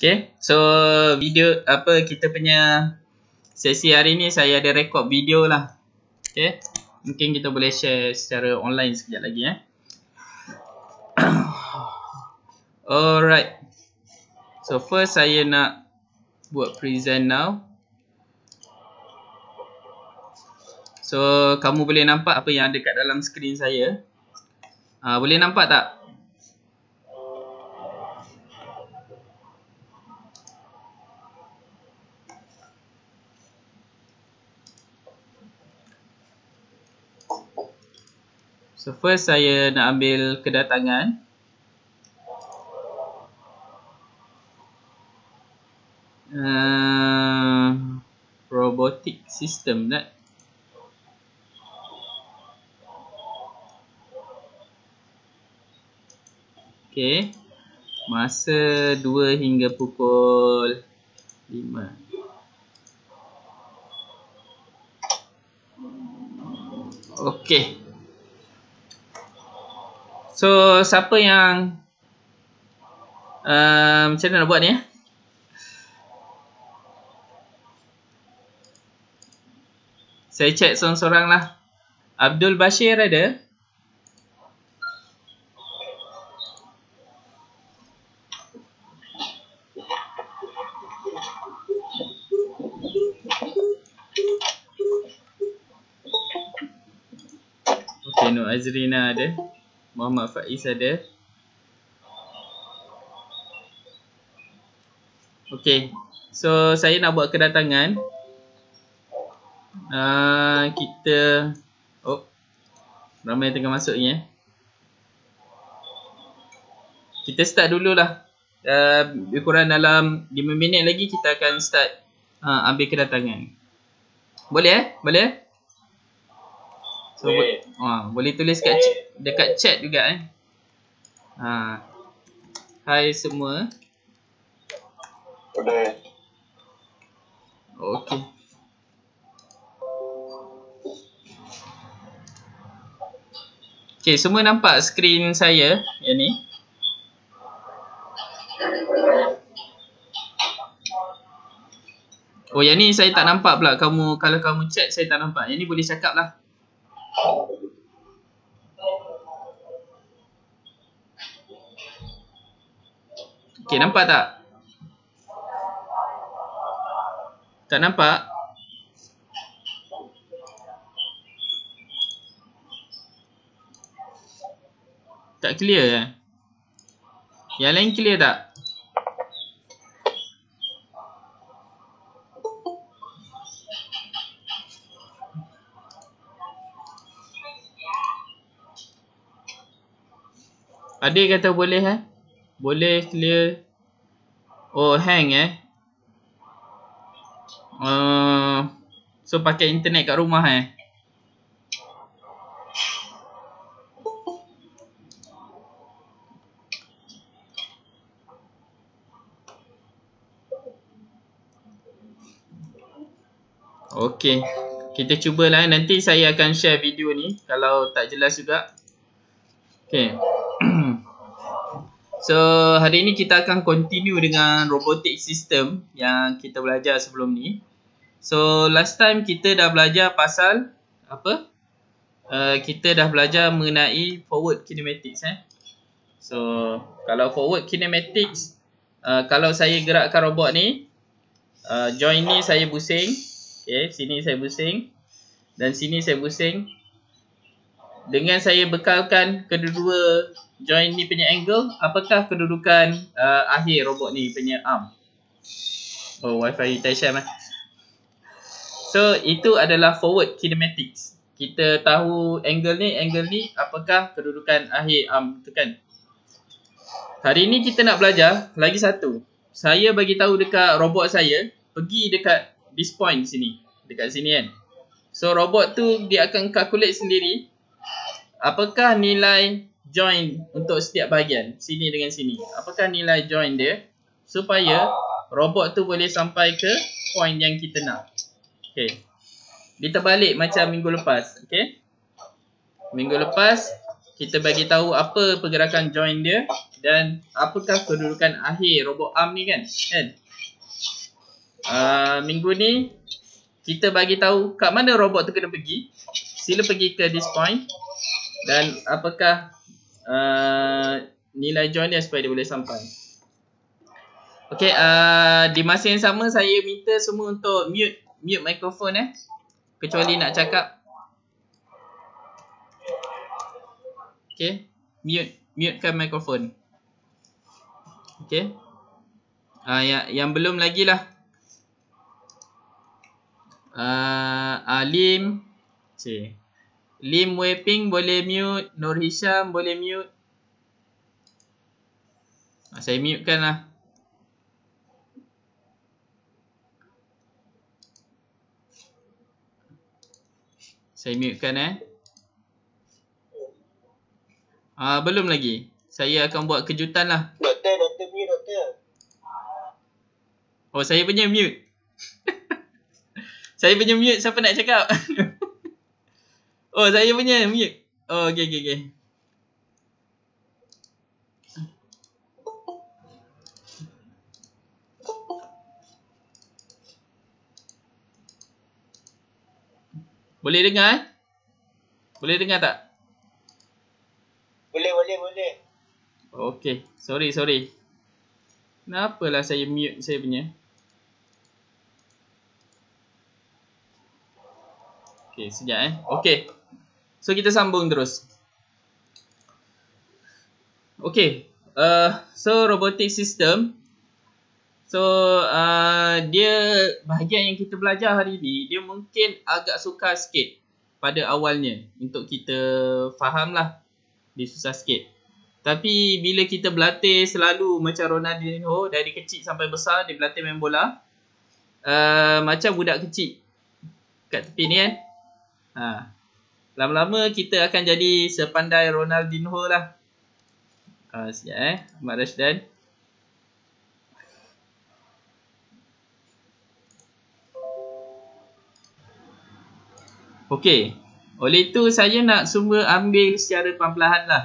Okay, so video apa kita punya sesi hari ni saya ada rekod video lah. Okay, mungkin kita boleh share secara online sekejap lagi eh. Alright, so first saya nak buat present now. So, kamu boleh nampak apa yang ada kat dalam skrin saya. Uh, boleh nampak tak So first saya nak ambil kedatangan. Uh, robotic system net. Okay. Masa 2 hingga pukul 5. Okey. So, siapa yang uh, macam mana nak buat ni eh? Saya chat seorang-seorang lah. Abdul Bashir ada? Okay, no Azrina ada. Muhammad Faiz ada Okay So saya nak buat kedatangan uh, Kita Oh Ramai tengah masuk ni eh Kita start dululah uh, Kurang dalam 5 minit lagi kita akan start uh, Ambil kedatangan Boleh eh? Boleh eh? So, okay. bo- ha, boleh tulis kat dekat chat juga eh. Ha. Hai semua. Okey. Okey. Okey, semua nampak skrin saya yang ni. Oh yang ni saya tak nampak pula kamu kalau kamu chat saya tak nampak. Yang ni boleh cakap lah. Okey, nampak tak? Tak nampak? Tak clear ke? Eh? Yang lain clear tak? Adik kata boleh eh? Boleh clear. Oh, hang eh. Uh, so pakai internet kat rumah eh. Okay. Kita cubalah nanti saya akan share video ni kalau tak jelas juga. Okay. So hari ini kita akan continue dengan robotic system yang kita belajar sebelum ni. So last time kita dah belajar pasal apa? Uh, kita dah belajar mengenai forward kinematics eh. So kalau forward kinematics uh, kalau saya gerakkan robot ni uh, join ni saya busing, okey sini saya busing dan sini saya busing dengan saya bekalkan kedua-dua joint ni punya angle, apakah kedudukan uh, akhir robot ni punya arm? Oh, wifi tension lah. Eh. So, itu adalah forward kinematics. Kita tahu angle ni, angle ni, apakah kedudukan akhir arm tu kan? Hari ni kita nak belajar lagi satu. Saya bagi tahu dekat robot saya, pergi dekat this point sini. Dekat sini kan? So, robot tu dia akan calculate sendiri apakah nilai join untuk setiap bahagian sini dengan sini apakah nilai join dia supaya robot tu boleh sampai ke point yang kita nak Okay, kita balik macam minggu lepas Okay, minggu lepas kita bagi tahu apa pergerakan join dia dan apakah kedudukan akhir robot arm ni kan kan uh, minggu ni kita bagi tahu kat mana robot tu kena pergi sila pergi ke this point dan apakah uh, nilai join dia supaya dia boleh sampai? Okey, uh, di masa yang sama saya minta semua untuk mute mute mikrofon eh. Kecuali nak cakap. Okey, mute mutekan mikrofon. Okey. Ah uh, yang yang belum lagi lah. Uh, Alim, cik. Lim Weping boleh mute. Nur Hisham boleh mute. Ah, saya mutekan lah. Saya mutekan eh. Uh, belum lagi. Saya akan buat kejutan lah. Doktor, doktor mute, doktor. Oh, saya punya mute. saya punya mute. Siapa nak cakap? Oh, saya punya mute. Oh, okay, okey okey okey. Boleh dengar? Eh? Boleh dengar tak? Boleh, boleh, boleh. Okay, sorry, sorry. Kenapalah saya mute saya punya? okay, sekejap eh. okay. So kita sambung terus. Okay. Uh, so robotic system. So uh, dia bahagian yang kita belajar hari ini dia mungkin agak sukar sikit pada awalnya untuk kita faham lah. Dia susah sikit. Tapi bila kita berlatih selalu macam Ronaldinho dari kecil sampai besar dia berlatih main bola. Uh, macam budak kecil kat tepi ni kan. Ha. Lama-lama kita akan jadi sepandai Ronaldinho lah. Uh, ah, sekejap eh. Ahmad Rashdan. Okey. Oleh itu saya nak semua ambil secara perlahan lah.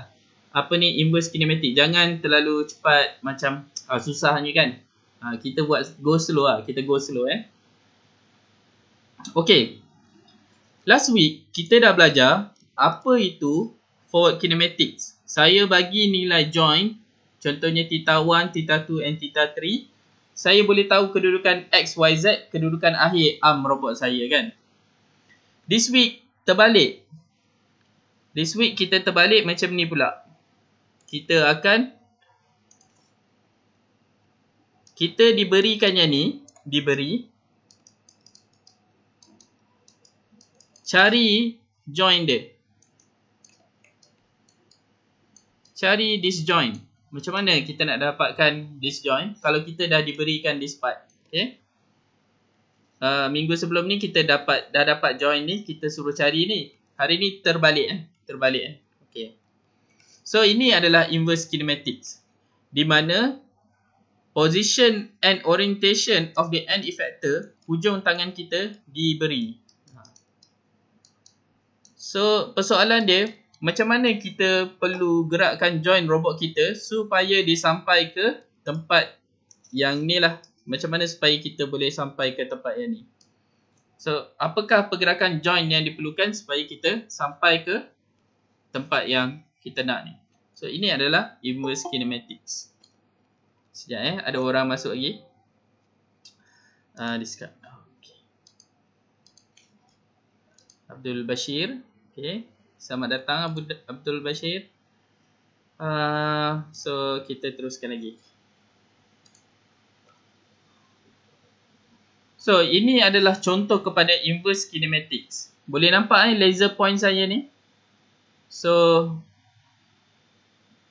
Apa ni inverse kinematik. Jangan terlalu cepat macam uh, ah, susah ni kan. Uh, kita buat go slow lah. Kita go slow eh. Okey last week kita dah belajar apa itu forward kinematics. Saya bagi nilai join contohnya theta 1, theta 2 and theta 3. Saya boleh tahu kedudukan x, y, z, kedudukan akhir arm robot saya kan. This week terbalik. This week kita terbalik macam ni pula. Kita akan kita diberikan yang ni, diberi cari join dia. Cari disjoin. Macam mana kita nak dapatkan disjoin kalau kita dah diberikan this part. Okay. Uh, minggu sebelum ni kita dapat dah dapat join ni, kita suruh cari ni. Hari ni terbalik eh. Terbalik eh. Okay. So ini adalah inverse kinematics. Di mana position and orientation of the end effector hujung tangan kita diberi. So persoalan dia macam mana kita perlu gerakkan join robot kita supaya dia sampai ke tempat yang ni lah. Macam mana supaya kita boleh sampai ke tempat yang ni. So apakah pergerakan join yang diperlukan supaya kita sampai ke tempat yang kita nak ni. So ini adalah inverse kinematics. Sekejap eh, ada orang masuk lagi. Uh, ah, discard. Ah, Abdul Bashir. Okay, selamat datang Abu Abdul Bashir. Uh, so kita teruskan lagi. So ini adalah contoh kepada inverse kinematics. Boleh nampak ni eh, laser point saya ni. So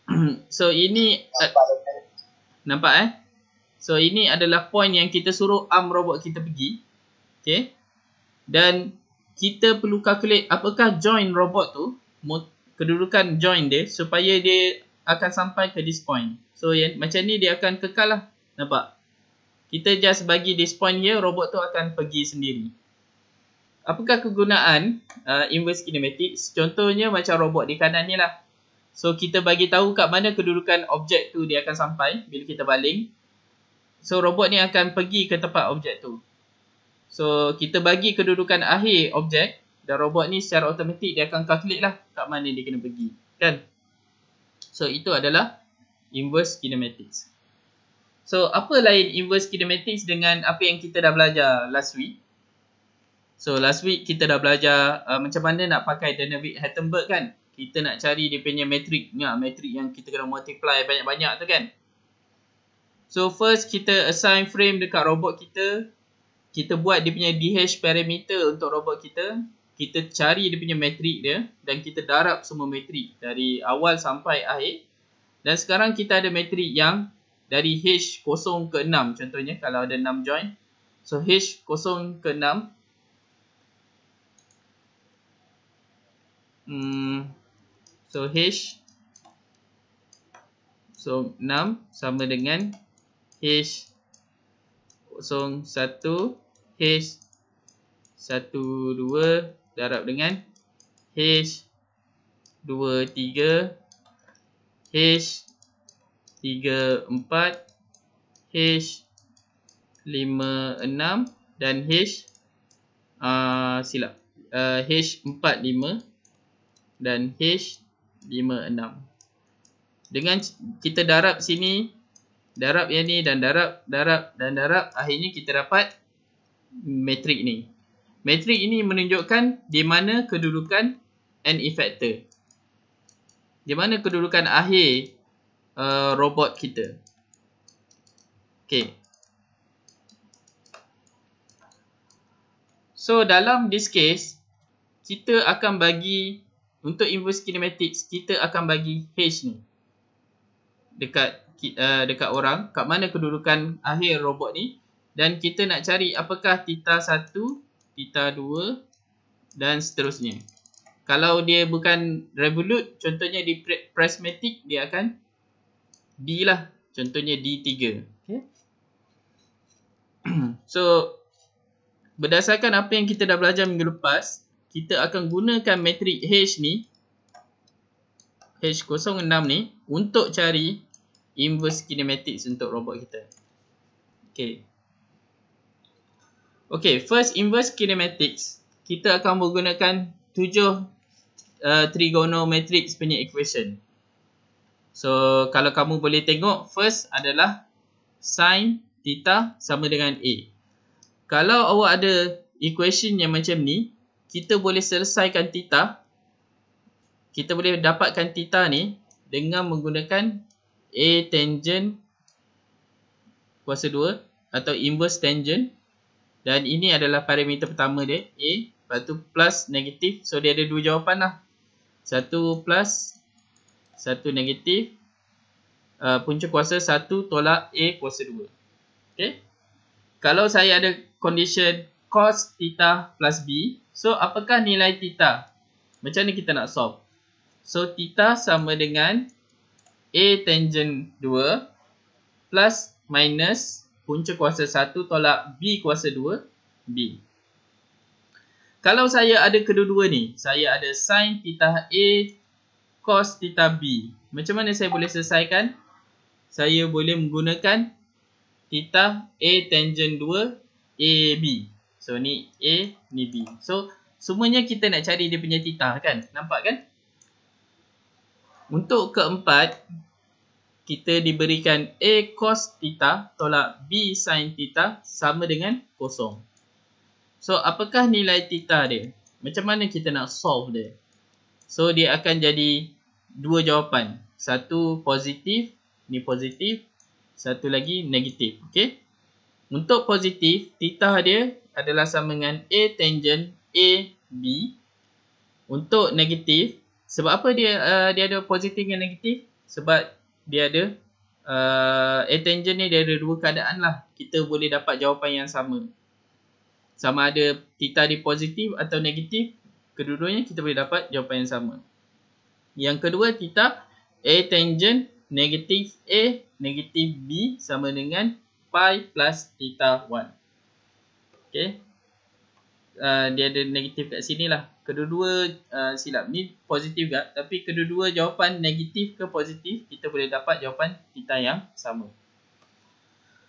so ini uh, nampak eh. So ini adalah point yang kita suruh arm robot kita pergi. Okay. Dan kita perlu calculate apakah join robot tu kedudukan join dia supaya dia akan sampai ke this point so yeah, macam ni dia akan kekal lah nampak kita just bagi this point here robot tu akan pergi sendiri apakah kegunaan uh, inverse kinematics contohnya macam robot di kanan ni lah so kita bagi tahu kat mana kedudukan objek tu dia akan sampai bila kita baling so robot ni akan pergi ke tempat objek tu So kita bagi kedudukan akhir objek dan robot ni secara automatik dia akan calculate lah kat mana dia kena pergi. Kan? So itu adalah inverse kinematics. So apa lain inverse kinematics dengan apa yang kita dah belajar last week? So last week kita dah belajar uh, macam mana nak pakai Dynamic Hattenberg kan? Kita nak cari dia punya matrix. Ya, matrix yang kita kena multiply banyak-banyak tu kan? So first kita assign frame dekat robot kita kita buat dia punya DH parameter untuk robot kita kita cari dia punya metrik dia dan kita darab semua metrik dari awal sampai akhir dan sekarang kita ada metrik yang dari H0 ke 6 contohnya kalau ada 6 join so H0 ke 6 hmm, so H so 6 sama dengan H 0 1 H 1, 2 darab dengan H 2, 3 H 3, 4 H 5, 6 dan H uh, ah, silap uh, ah, H 4, 5 dan H 5, 6 dengan kita darab sini darab yang ni dan darab darab dan darab akhirnya kita dapat 5 metrik ni. Metrik ini menunjukkan di mana kedudukan end effector. Di mana kedudukan akhir uh, robot kita. Okay. So dalam this case, kita akan bagi untuk inverse kinematics, kita akan bagi H ni. Dekat uh, dekat orang, kat mana kedudukan akhir robot ni dan kita nak cari apakah tita 1, tita 2 dan seterusnya. Kalau dia bukan revolute, contohnya di prismatic dia akan D lah. Contohnya D3. Okay. so, berdasarkan apa yang kita dah belajar minggu lepas, kita akan gunakan matrik H ni, H06 ni, untuk cari inverse kinematics untuk robot kita. Okay. Okay, first inverse kinematics. Kita akan menggunakan tujuh uh, trigonometric punya equation. So, kalau kamu boleh tengok, first adalah sin theta sama dengan A. Kalau awak ada equation yang macam ni, kita boleh selesaikan theta. Kita boleh dapatkan theta ni dengan menggunakan A tangent kuasa 2 atau inverse tangent dan ini adalah parameter pertama dia. A. Lepas tu plus negatif. So dia ada dua jawapan lah. Satu plus. Satu negatif. Uh, punca kuasa satu tolak A kuasa dua. Okay. Kalau saya ada condition cos theta plus B. So apakah nilai theta? Macam mana kita nak solve? So theta sama dengan A tangent 2 plus minus 2 punca kuasa 1 tolak B kuasa 2, B. Kalau saya ada kedua-dua ni, saya ada sin titah A, cos titah B. Macam mana saya boleh selesaikan? Saya boleh menggunakan titah A tangent 2, AB. So, ni A, ni B. So, semuanya kita nak cari dia punya titah kan? Nampak kan? Untuk keempat, kita diberikan A cos theta tolak B sin theta sama dengan kosong. So, apakah nilai theta dia? Macam mana kita nak solve dia? So, dia akan jadi dua jawapan. Satu positif, ni positif. Satu lagi negatif, okey? Untuk positif, theta dia adalah sama dengan A tangent A B. Untuk negatif, sebab apa dia uh, dia ada positif dan negatif? Sebab dia ada uh, tangent ni dia ada dua keadaan lah kita boleh dapat jawapan yang sama sama ada theta di positif atau negatif kedua-duanya kita boleh dapat jawapan yang sama yang kedua theta a tangent negatif a negatif b sama dengan pi plus theta 1 Okay uh, dia ada negatif kat sini lah. Kedua-dua uh, silap. Ni positif juga. Tapi kedua-dua jawapan negatif ke positif, kita boleh dapat jawapan theta yang sama.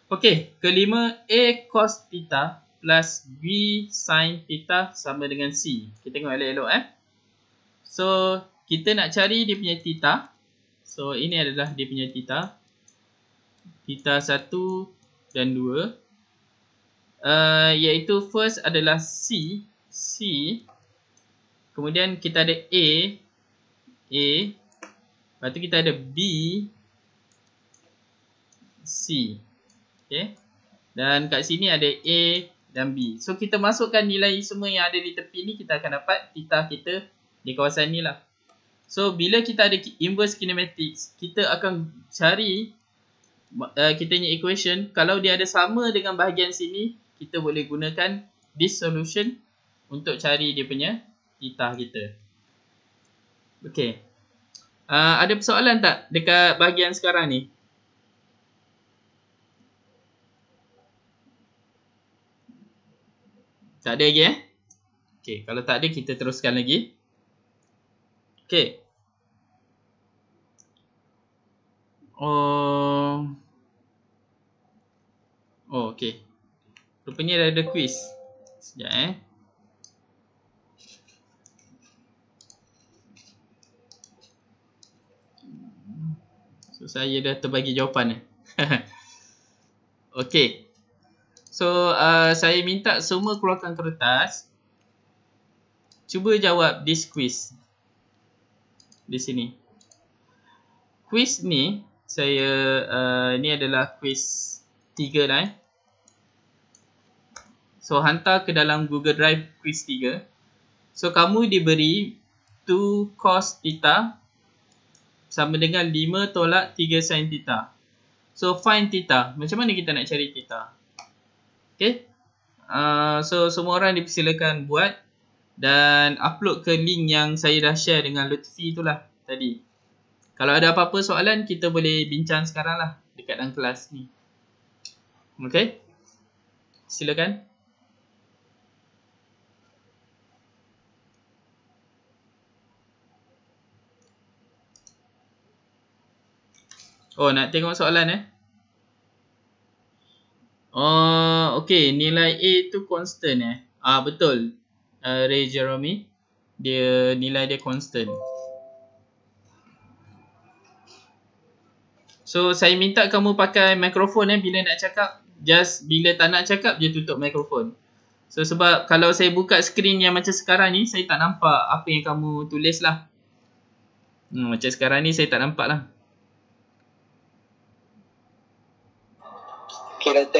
Okey, kelima, A cos theta plus B sin theta sama dengan C. Kita tengok elok-elok eh. So, kita nak cari dia punya theta. So, ini adalah dia punya theta. Theta 1 dan 2 uh, iaitu first adalah C C kemudian kita ada A A lepas tu kita ada B C okay. dan kat sini ada A dan B so kita masukkan nilai semua yang ada di tepi ni kita akan dapat titah kita di kawasan ni lah so bila kita ada inverse kinematics kita akan cari Uh, kita punya equation, kalau dia ada sama dengan bahagian sini, kita boleh gunakan this solution untuk cari dia punya titah kita. Okay. Uh, ah, ada persoalan tak dekat bahagian sekarang ni? Tak ada lagi eh? Okay, kalau tak ada kita teruskan lagi. Okay. Oh, oh okay. Rupanya dah ada quiz. Sekejap eh. So saya dah terbagi jawapan eh. okay. So uh, saya minta semua keluarkan kertas. Cuba jawab this quiz. Di sini. Quiz ni saya uh, ni adalah quiz tiga lah eh. So hantar ke dalam Google Drive quiz 3 So kamu diberi 2 cos theta Sama dengan 5 tolak 3 sin theta So find theta Macam mana kita nak cari theta Okay uh, So semua orang dipersilakan buat Dan upload ke link yang saya dah share dengan Lutfi tu lah Tadi Kalau ada apa-apa soalan Kita boleh bincang sekarang lah Dekat dalam kelas ni Okay Silakan Oh, nak tengok soalan eh? Oh, uh, nilai A tu constant eh. Ah, betul. Uh, Ray Jeremy, dia nilai dia constant. So, saya minta kamu pakai mikrofon eh bila nak cakap. Just bila tak nak cakap, dia tutup mikrofon. So, sebab kalau saya buka skrin yang macam sekarang ni, saya tak nampak apa yang kamu tulis lah. Hmm, macam sekarang ni saya tak nampak lah. Okay, Dato.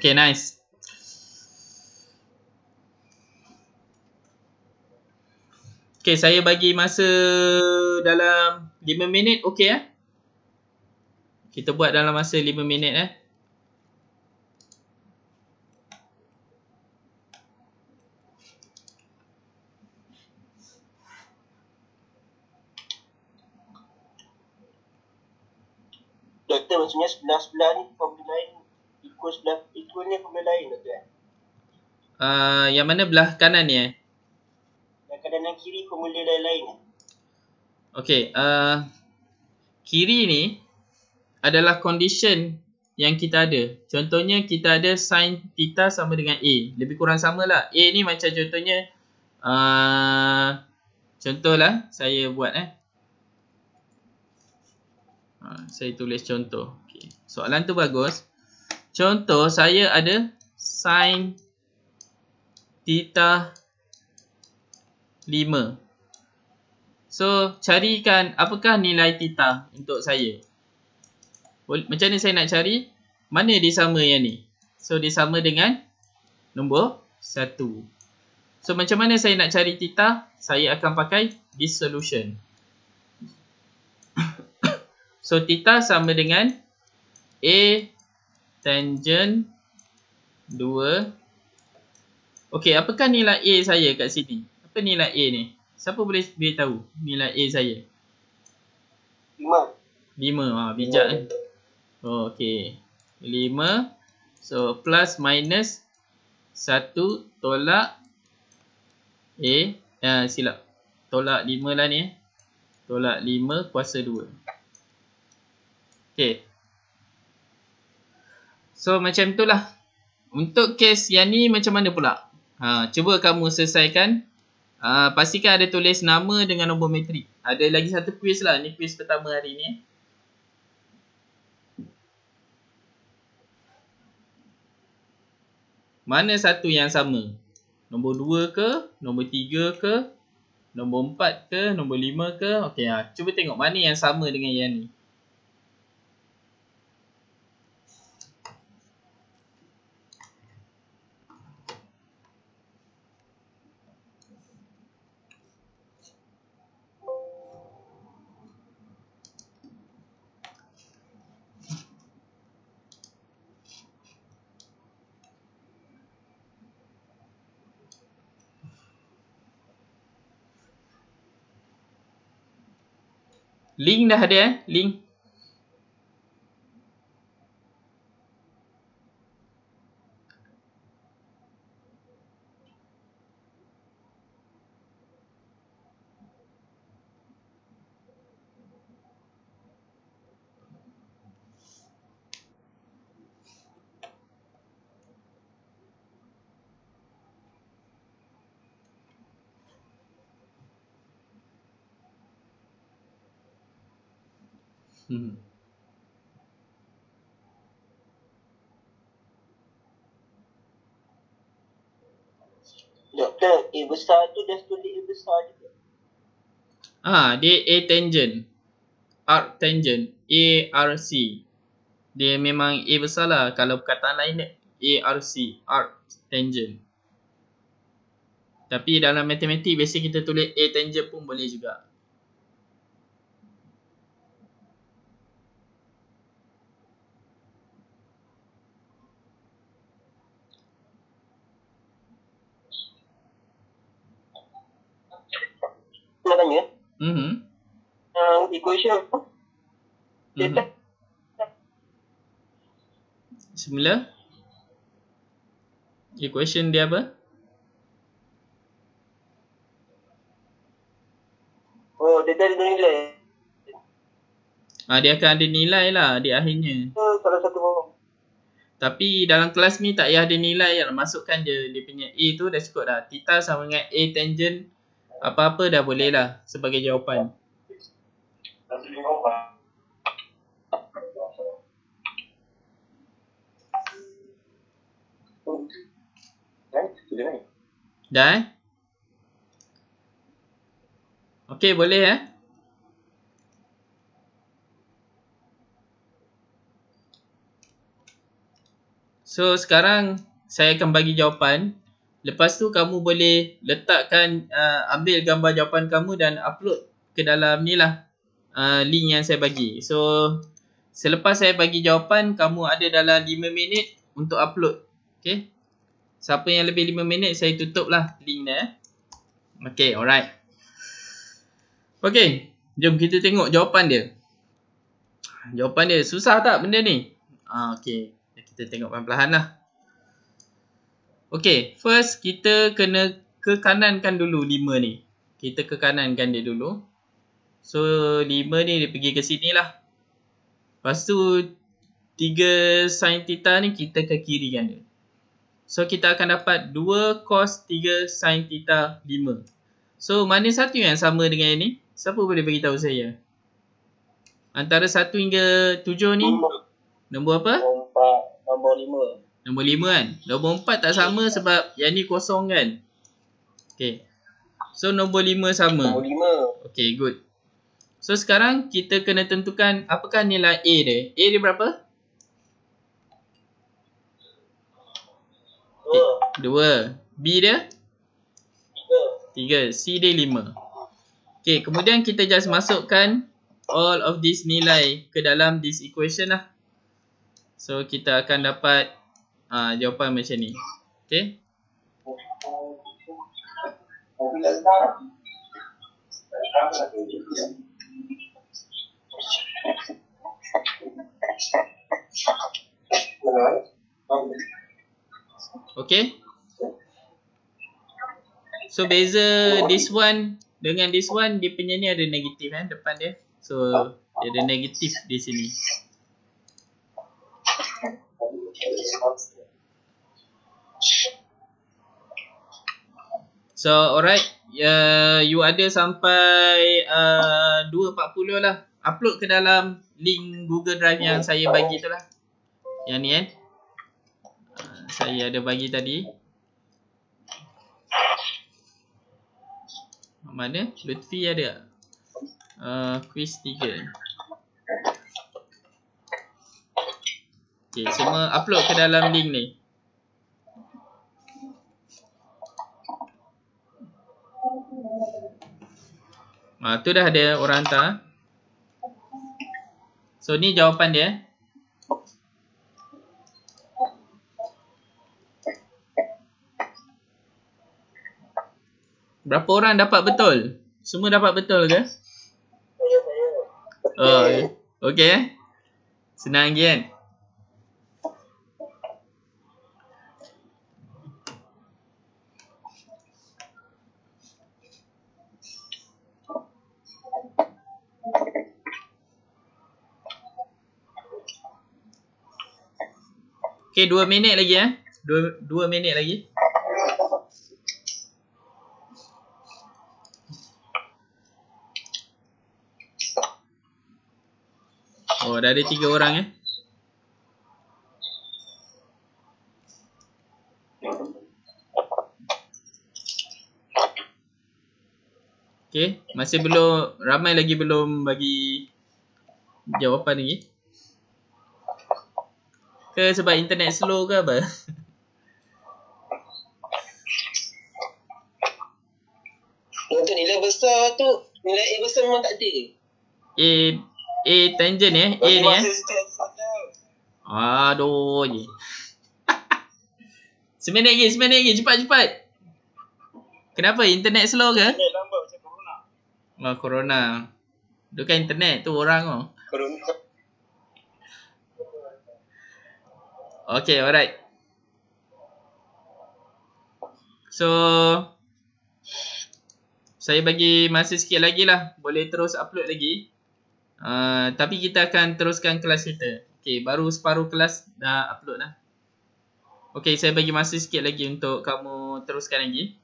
Okay, nice. Okay, saya bagi masa dalam 5 minit. Okay, eh? Kita buat dalam masa 5 minit, eh? Doktor, maksudnya sebelah-sebelah ni, form lain ikut sebelah ikut ni kembali lain tu eh. Uh, yang mana belah kanan ni eh? Yang kanan dan kiri formula dia lain eh. Okey, uh, kiri ni adalah condition yang kita ada. Contohnya kita ada sin theta sama dengan A. Lebih kurang sama lah. A ni macam contohnya uh, contohlah saya buat eh. Uh, saya tulis contoh. Okay. Soalan tu bagus. Contoh saya ada sin theta 5. So carikan apakah nilai theta untuk saya. Macam mana saya nak cari? Mana dia sama yang ni? So dia sama dengan nombor 1. So macam mana saya nak cari theta? Saya akan pakai this solution. so theta sama dengan A tangent 2 Okey, apakah nilai A saya kat sini? Apa nilai A ni? Siapa boleh tahu nilai A saya? 5 5, ha, bijak 5. eh oh, Okey 5 So, plus minus 1 tolak A eh, Silap Tolak 5 lah ni eh Tolak 5 kuasa 2 Okey So macam itulah. Untuk kes yang ni macam mana pula? Ha, cuba kamu selesaikan. Ha, pastikan ada tulis nama dengan nombor metrik. Ada lagi satu quiz lah. Ni quiz pertama hari ni. Mana satu yang sama? Nombor 2 ke? Nombor 3 ke? Nombor 4 ke? Nombor 5 ke? Okay, ha. cuba tengok mana yang sama dengan yang ni. link dah ada eh link A besar tu dah tulis A besar juga. Ah, dia A tangent. Arc tangent. A R C. Dia memang A besar lah. Kalau perkataan lain dia C, Arc tangent. Tapi dalam matematik biasa kita tulis A tangent pun boleh juga. Mhm. Uh, equation apa? Data. Semula. Equation dia apa? Oh, data dia nilai. Ah, dia akan ada nilai lah di akhirnya. Oh, salah satu Tapi dalam kelas ni tak payah ada nilai masukkan je dia punya A tu dah cukup dah. Tita sama dengan A tangent apa-apa dah boleh lah sebagai jawapan. Dah eh? Okey boleh eh? So sekarang saya akan bagi jawapan Lepas tu kamu boleh letakkan uh, ambil gambar jawapan kamu dan upload ke dalam ni lah uh, link yang saya bagi. So selepas saya bagi jawapan kamu ada dalam 5 minit untuk upload. Okay. Siapa yang lebih 5 minit saya tutup lah link dia. Eh. Okay alright. Okay jom kita tengok jawapan dia. Jawapan dia susah tak benda ni? Ah, okay kita tengok perlahan lah. Okay, first kita kena ke kanankan dulu 5 ni. Kita ke kanankan dia dulu. So, 5 ni dia pergi ke sini lah. Lepas tu, 3 sin theta ni kita ke kiri kan dia. So, kita akan dapat 2 cos 3 sin theta 5. So, mana satu yang sama dengan ini? Siapa boleh beritahu saya? Antara 1 hingga 7 ni? Nombor apa? Nombor 5. Nombor 5 kan. Nombor empat tak sama sebab yang ni kosong kan. Okay. So nombor lima sama. Nombor lima. Okay good. So sekarang kita kena tentukan apakah nilai A dia. A dia berapa? Dua. Okay. 2. B dia? Tiga. Tiga. C dia lima. Okay kemudian kita just masukkan all of this nilai ke dalam this equation lah. So kita akan dapat ha, jawapan macam ni. Okey. Okay So beza this one Dengan this one Dia punya ni ada negatif kan Depan dia So Dia ada negatif di sini So alright, uh, you ada sampai uh, 2.40 lah Upload ke dalam link Google Drive yang saya bagi tu lah Yang ni kan uh, Saya ada bagi tadi Mana? Lutfi ada tak? Uh, quiz 3 Okay, semua upload ke dalam link ni Ha, tu dah ada orang hantar. So, ni jawapan dia. Berapa orang dapat betul? Semua dapat betul ke? Oh, okay. Senang lagi kan? Okey, dua minit lagi eh. dua dua minit lagi. Oh, dah ada 3 orang eh. Okey, masih belum ramai lagi belum bagi jawapan lagi. Okay. Ke sebab internet slow ke apa? Untuk nilai besar tu, nilai A besar memang tak ada A, A tangent eh, A ni eh Aduh je Seminit lagi, seminit lagi, cepat cepat Kenapa? Internet slow ke? Internet lambat macam corona Oh corona Itu internet tu orang tu oh. Corona Okay, alright. So, saya bagi masa sikit lagi lah. Boleh terus upload lagi. Uh, tapi kita akan teruskan kelas kita. Okay, baru separuh kelas dah upload lah. Okay, saya bagi masa sikit lagi untuk kamu teruskan lagi.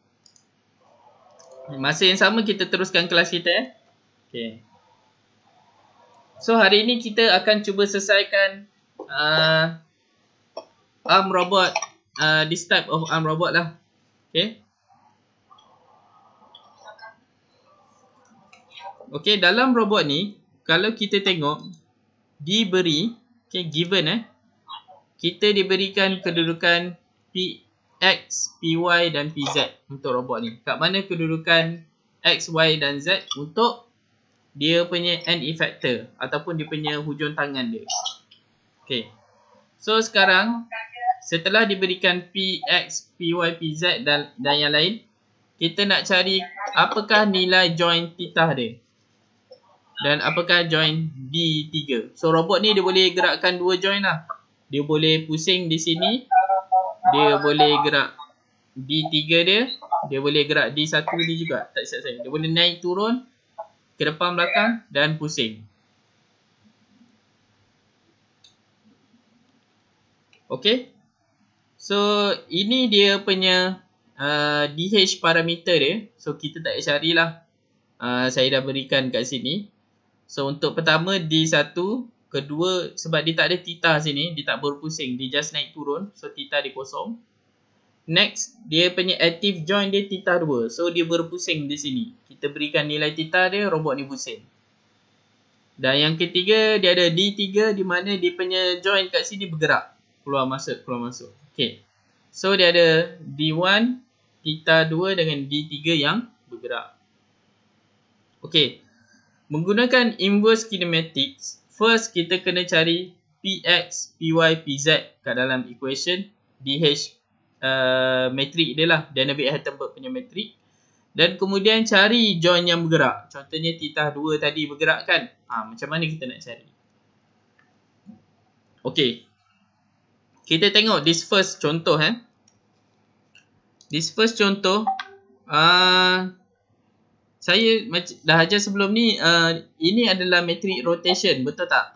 Masa yang sama kita teruskan kelas kita eh. Okay. So, hari ini kita akan cuba selesaikan... Uh, arm robot uh, this type of arm robot lah okay okay dalam robot ni kalau kita tengok diberi okay given eh kita diberikan kedudukan p x, p y dan p z untuk robot ni kat mana kedudukan x y dan z untuk dia punya end effector ataupun dia punya hujung tangan dia Okay, so sekarang setelah diberikan PX, PY, PZ dan, dan yang lain, kita nak cari apakah nilai join titah dia. Dan apakah join D3. So robot ni dia boleh gerakkan dua join lah. Dia boleh pusing di sini. Dia boleh gerak D3 dia. Dia boleh gerak D1 ni juga. Tak siap saya. Dia boleh naik turun ke depan belakang dan pusing. Okay. So ini dia punya uh, DH parameter dia. So kita tak payah carilah. Uh, saya dah berikan kat sini. So untuk pertama D1. Kedua sebab dia tak ada titah sini. Dia tak berpusing. Dia just naik turun. So tita dia kosong. Next dia punya active join dia tita 2. So dia berpusing di sini. Kita berikan nilai tita dia robot ni pusing. Dan yang ketiga dia ada D3 di mana dia punya join kat sini bergerak. Keluar masuk, keluar masuk. Okay. So dia ada D1, Tita 2 dengan D3 yang bergerak. Okay. Menggunakan inverse kinematics, first kita kena cari Px, Py, Pz kat dalam equation DH uh, matrix dia lah. Dynamic Hattenberg punya matrix. Dan kemudian cari joint yang bergerak. Contohnya titah 2 tadi bergerak kan. Ha, macam mana kita nak cari? Okey, kita tengok this first contoh eh this first contoh uh, saya dah ajar sebelum ni uh, ini adalah matrix rotation betul tak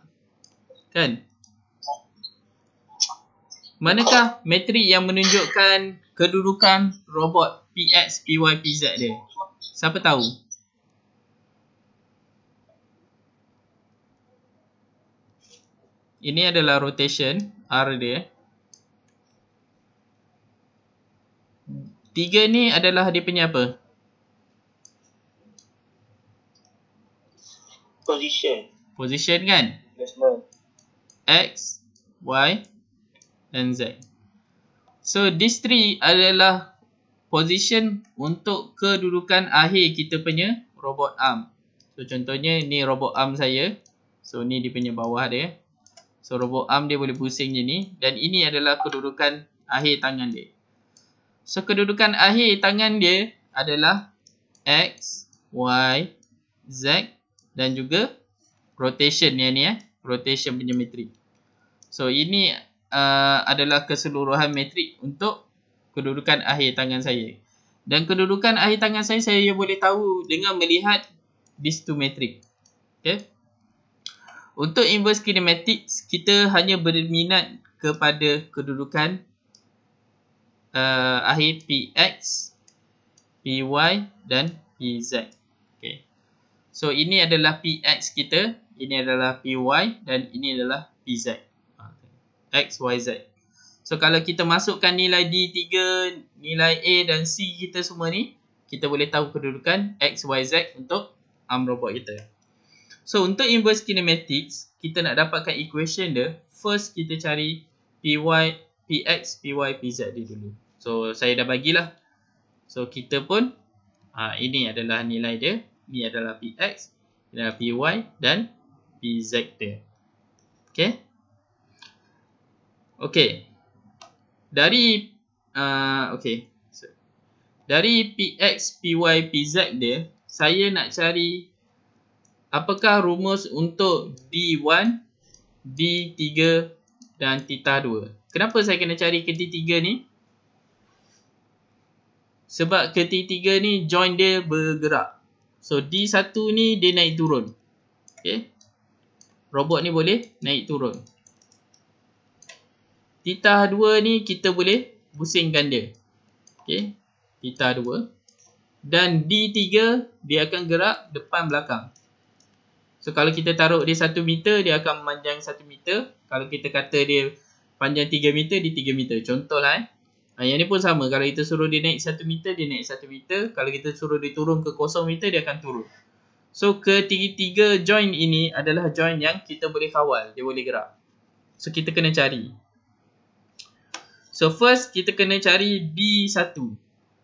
kan manakah matrix yang menunjukkan kedudukan robot PX PY PZ dia siapa tahu ini adalah rotation R dia Tiga ni adalah dia punya apa? Position. Position kan? X, Y dan Z. So, these three adalah position untuk kedudukan akhir kita punya robot arm. So, contohnya ni robot arm saya. So, ni dia punya bawah dia. So, robot arm dia boleh pusing je ni. Dan ini adalah kedudukan akhir tangan dia. So, kedudukan akhir tangan dia adalah X, Y, Z dan juga rotation yang ni eh. Rotation punya metrik. So, ini uh, adalah keseluruhan metrik untuk kedudukan akhir tangan saya. Dan kedudukan akhir tangan saya, saya boleh tahu dengan melihat these two metrik. Okay. Untuk inverse kinematics, kita hanya berminat kepada kedudukan uh, akhir PX, PY dan PZ. Okay. So ini adalah PX kita, ini adalah PY dan ini adalah PZ. Ah, X, Y, Z. So kalau kita masukkan nilai D3, nilai A dan C kita semua ni, kita boleh tahu kedudukan X, Y, Z untuk arm robot kita. So untuk inverse kinematics, kita nak dapatkan equation dia, first kita cari PY, PX, PY, PZ dia dulu. So saya dah bagilah. So kita pun uh, ini adalah nilai dia. Ini adalah px, ini adalah py dan pz dia. Okay. Okay. Dari uh, ah, okay. So, dari px, py, pz dia, saya nak cari apakah rumus untuk d1, d3 dan tita 2. Kenapa saya kena cari ke D3 ni? sebab ketiga-tiga ni join dia bergerak. So D1 ni dia naik turun. Okay, Robot ni boleh naik turun. Titah 2 ni kita boleh pusingkan dia. Okey. Titah 2 dan D3 dia akan gerak depan belakang. So kalau kita taruh dia 1 meter dia akan memanjang 1 meter. Kalau kita kata dia panjang 3 meter di 3 meter contohlah eh. Ha, yang ni pun sama. Kalau kita suruh dia naik 1 meter, dia naik 1 meter. Kalau kita suruh dia turun ke 0 meter, dia akan turun. So, ketiga-tiga join ini adalah join yang kita boleh kawal. Dia boleh gerak. So, kita kena cari. So, first kita kena cari D1.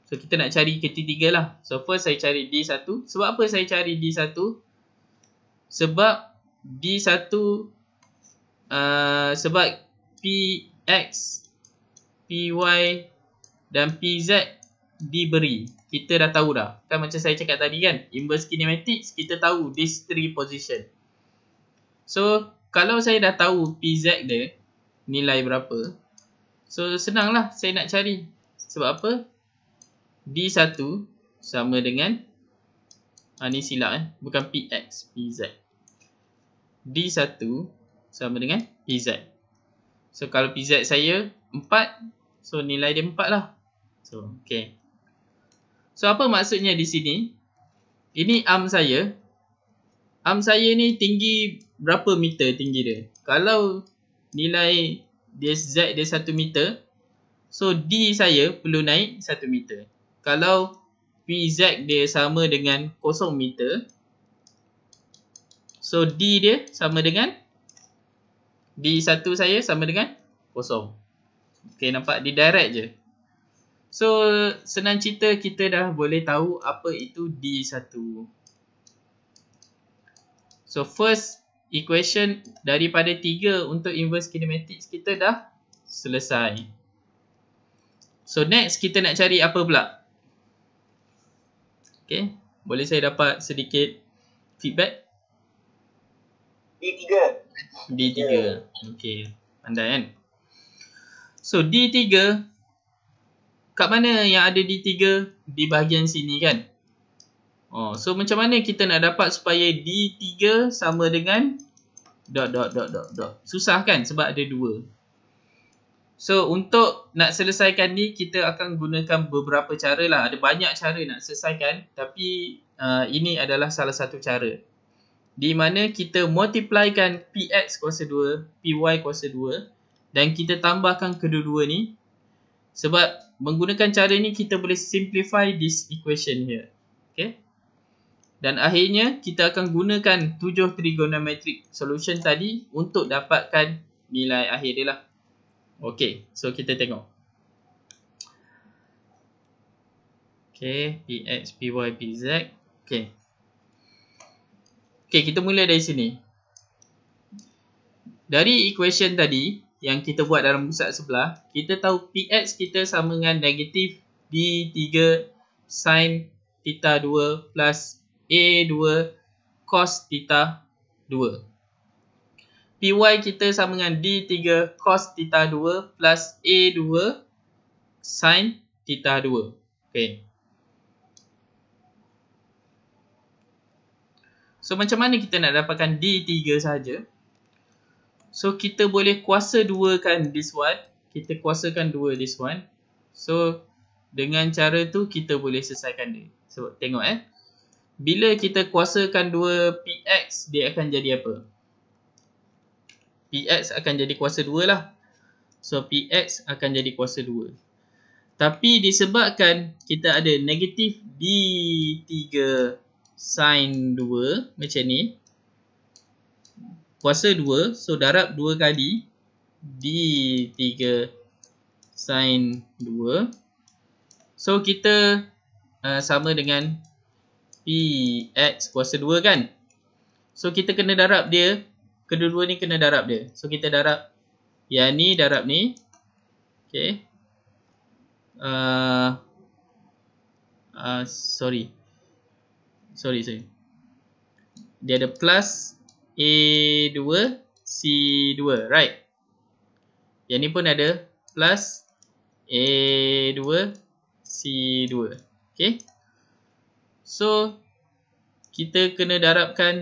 So, kita nak cari ketiga-tiga lah. So, first saya cari D1. Sebab apa saya cari D1? Sebab D1 uh, sebab PX PY dan PZ diberi. Kita dah tahu dah. Kan macam saya cakap tadi kan, inverse kinematics kita tahu these three position. So, kalau saya dah tahu PZ dia nilai berapa, so senanglah saya nak cari. Sebab apa? D1 sama dengan ha, ni silap eh, bukan PX, PZ. D1 sama dengan PZ. So, kalau PZ saya 4, So nilai dia empat lah. So okay. So apa maksudnya di sini? Ini arm saya. Arm saya ni tinggi berapa meter tinggi dia? Kalau nilai dia Z dia satu meter. So D saya perlu naik satu meter. Kalau PZ dia sama dengan kosong meter. So D dia sama dengan D1 saya sama dengan kosong. Okay nampak di direct je So senang cerita kita dah boleh tahu apa itu D1 So first equation daripada 3 untuk inverse kinematics kita dah selesai So next kita nak cari apa pula Okay boleh saya dapat sedikit feedback D3 D3 Okay pandai kan So D3 kat mana yang ada D3 di bahagian sini kan? Oh, so macam mana kita nak dapat supaya D3 sama dengan dot dot dot dot dot. Susah kan sebab ada dua. So untuk nak selesaikan ni kita akan gunakan beberapa cara lah. Ada banyak cara nak selesaikan tapi uh, ini adalah salah satu cara. Di mana kita multiplykan px kuasa 2, py kuasa 2 dan kita tambahkan kedua-dua ni sebab menggunakan cara ni kita boleh simplify this equation here okay? dan akhirnya kita akan gunakan tujuh trigonometric solution tadi untuk dapatkan nilai akhir dia lah ok so kita tengok okay? px py pz okay? Okay kita mulai dari sini dari equation tadi yang kita buat dalam pusat sebelah, kita tahu px kita sama dengan negatif b3 sin theta 2 plus a2 cos theta 2. py kita sama dengan d3 cos theta 2 plus a2 sin theta 2. Okay. So macam mana kita nak dapatkan d3 saja? So kita boleh kuasa dua kan this one. Kita kuasakan dua this one. So dengan cara tu kita boleh selesaikan dia. So tengok eh. Bila kita kuasakan dua px dia akan jadi apa? px akan jadi kuasa dua lah. So px akan jadi kuasa dua. Tapi disebabkan kita ada negatif d3 sin 2 macam ni kuasa 2 so darab 2 kali d 3 sin 2 so kita uh, sama dengan px kuasa 2 kan so kita kena darab dia kedua-dua ni kena darab dia so kita darab yang ni darab ni okay? uh, uh, sorry sorry sorry dia ada plus A2 C2 right yang ni pun ada plus A2 C2 okay? so kita kena darabkan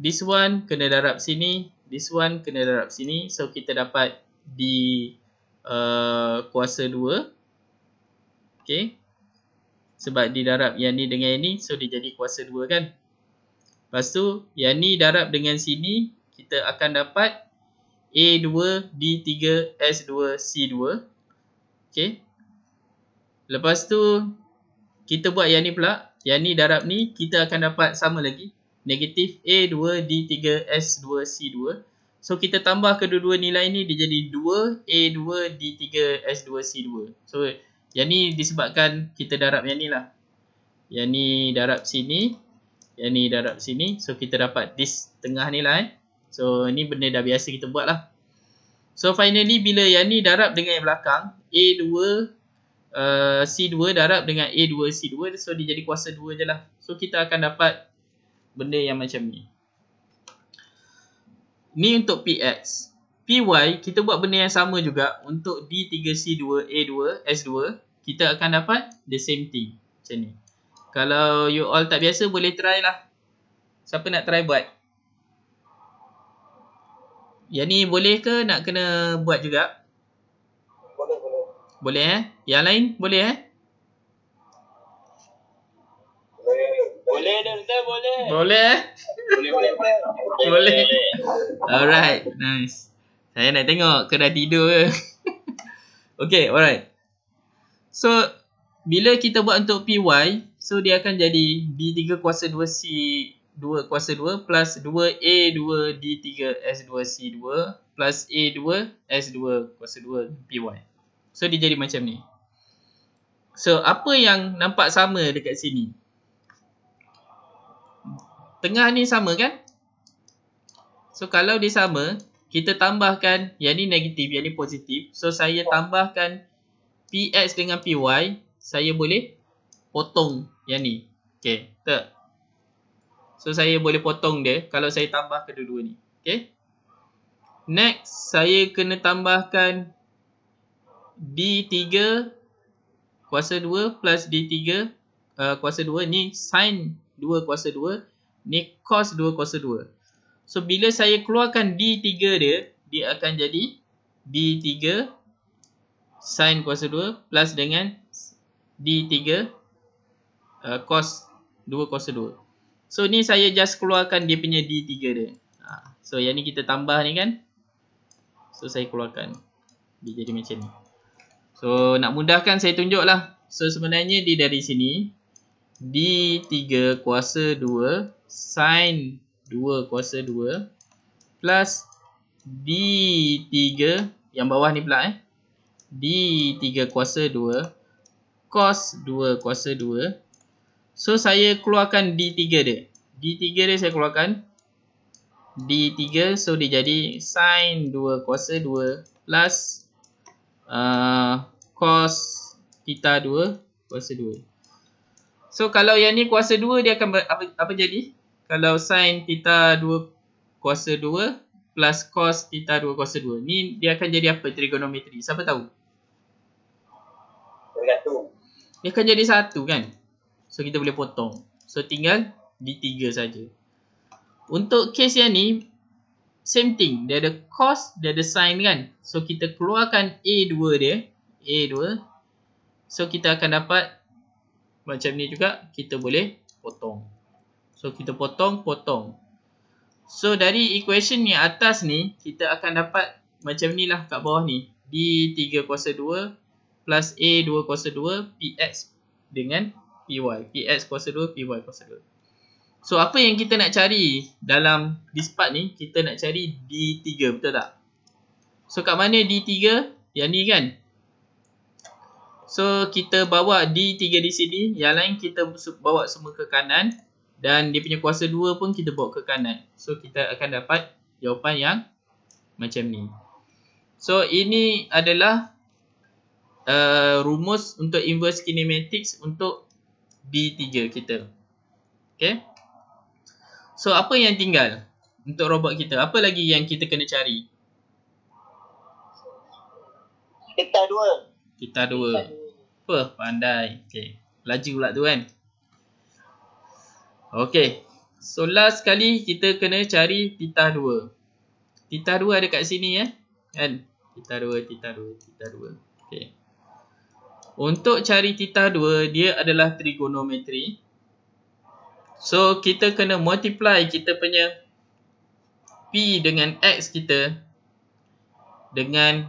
this one kena darab sini this one kena darab sini so kita dapat D uh, kuasa 2 okay? sebab di darab yang ni dengan yang ni so dia jadi kuasa 2 kan Lepas tu yang ni darab dengan sini kita akan dapat A2, D3, S2, C2. Okey. Lepas tu kita buat yang ni pula. Yang ni darab ni kita akan dapat sama lagi. Negatif A2, D3, S2, C2. So kita tambah kedua-dua nilai ni dia jadi 2, A2, D3, S2, C2. So yang ni disebabkan kita darab yang ni lah. Yang ni darab sini yang ni darab sini so kita dapat this tengah ni lah eh so ni benda dah biasa kita buat lah so finally bila yang ni darab dengan yang belakang A2 uh, C2 darab dengan A2 C2 so dia jadi kuasa 2 je lah so kita akan dapat benda yang macam ni ni untuk PX PY kita buat benda yang sama juga untuk D3C2 A2 S2 kita akan dapat the same thing macam ni kalau you all tak biasa boleh try lah Siapa nak try buat Yang ni boleh ke nak kena buat juga Boleh boleh Boleh eh Yang lain boleh eh Boleh Boleh eh? Boleh Boleh Boleh Boleh Boleh Alright nice Saya nak tengok kena tidur ke Okay alright So Bila kita buat untuk PY So dia akan jadi B3 kuasa 2C 2 kuasa 2 plus 2A2 D3 S2 C2 plus A2 S2 kuasa 2 PY. So dia jadi macam ni. So apa yang nampak sama dekat sini? Tengah ni sama kan? So kalau dia sama, kita tambahkan yang ni negatif, yang ni positif. So saya tambahkan PX dengan PY, saya boleh potong yang ni. Okey, tak. So saya boleh potong dia kalau saya tambah kedua-dua ni. okay? Next, saya kena tambahkan D3 kuasa 2 plus D3 uh, kuasa 2 ni sin 2 kuasa 2 ni cos 2 kuasa 2. So bila saya keluarkan D3 dia, dia akan jadi D3 sin kuasa 2 plus dengan D3 uh, cos 2 cos 2 So ni saya just keluarkan dia punya D3 dia uh, So yang ni kita tambah ni kan So saya keluarkan Dia jadi macam ni So nak mudahkan saya tunjuk lah So sebenarnya dia dari sini D3 kuasa 2 Sin 2 kuasa 2 Plus D3 Yang bawah ni pula eh D3 kuasa 2 Cos 2 kuasa 2 So saya keluarkan D3 dia. D3 dia saya keluarkan. D3 so dia jadi sin 2 kuasa 2 plus uh, cos theta 2 kuasa 2. So kalau yang ni kuasa 2 dia akan ber, apa, apa jadi? Kalau sin theta 2 kuasa 2 plus cos theta 2 kuasa 2. Ni dia akan jadi apa trigonometri? Siapa tahu? Dia akan jadi satu kan? So kita boleh potong. So tinggal D3 saja. Untuk case yang ni same thing. Dia ada cos, dia ada sin kan. So kita keluarkan A2 dia, A2. So kita akan dapat macam ni juga kita boleh potong. So kita potong, potong. So dari equation ni atas ni kita akan dapat macam ni lah kat bawah ni. D3 kuasa 2 plus A2 kuasa 2 PX dengan PY. PX kuasa 2, PY kuasa 2. So apa yang kita nak cari dalam this part ni, kita nak cari D3, betul tak? So kat mana D3? Yang ni kan? So kita bawa D3 di sini, yang lain kita bawa semua ke kanan dan dia punya kuasa 2 pun kita bawa ke kanan. So kita akan dapat jawapan yang macam ni. So ini adalah uh, rumus untuk inverse kinematics untuk B3 kita. Okay. So, apa yang tinggal untuk robot kita? Apa lagi yang kita kena cari? Kita dua. Kita dua. Apa? Pandai. Okay. Laju pula tu kan? Okay. So, last kali kita kena cari titah dua. Titah dua ada kat sini eh. Kan? Titah dua, titah dua, titah dua. Okay. Untuk cari titah 2, dia adalah trigonometri. So, kita kena multiply kita punya P dengan X kita dengan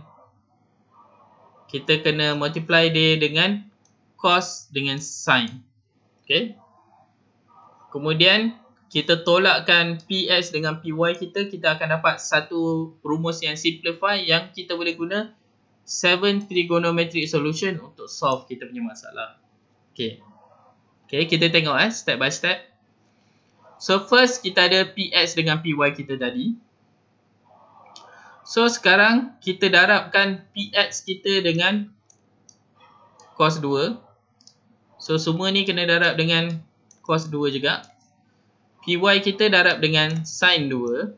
kita kena multiply dia dengan cos dengan sin. Okay. Kemudian, kita tolakkan PX dengan PY kita, kita akan dapat satu rumus yang simplify yang kita boleh guna seven trigonometric solution untuk solve kita punya masalah. Okay. Okay, kita tengok eh, step by step. So, first kita ada PX dengan PY kita tadi. So, sekarang kita darabkan PX kita dengan cos 2. So, semua ni kena darab dengan cos 2 juga. PY kita darab dengan sin 2.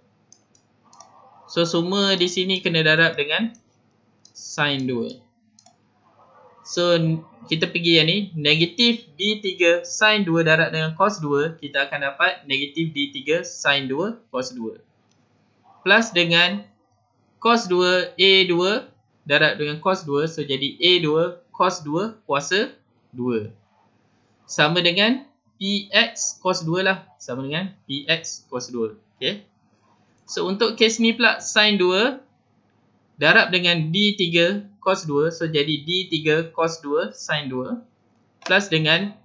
So, semua di sini kena darab dengan sin 2. So, kita pergi yang ni. Negatif D3 sin 2 darat dengan cos 2. Kita akan dapat negatif D3 sin 2 cos 2. Plus dengan cos 2 A2 darat dengan cos 2. So, jadi A2 cos 2 kuasa 2. Sama dengan PX cos 2 lah. Sama dengan PX cos 2. Okay. So, untuk kes ni pula sin 2 darab dengan D3 cos 2 so jadi D3 cos 2 sin 2 plus dengan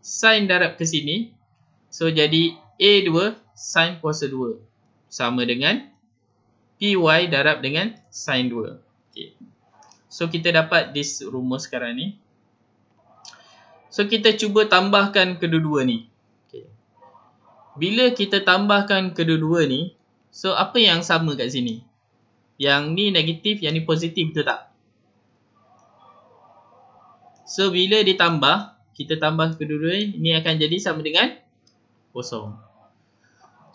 sin darab ke sini so jadi A2 sin kuasa 2 sama dengan PY darab dengan sin 2 okay. so kita dapat this rumus sekarang ni so kita cuba tambahkan kedua-dua ni okay. bila kita tambahkan kedua-dua ni so apa yang sama kat sini yang ni negatif, yang ni positif tu tak? So bila ditambah, kita tambah kedua-dua ni akan jadi sama dengan kosong.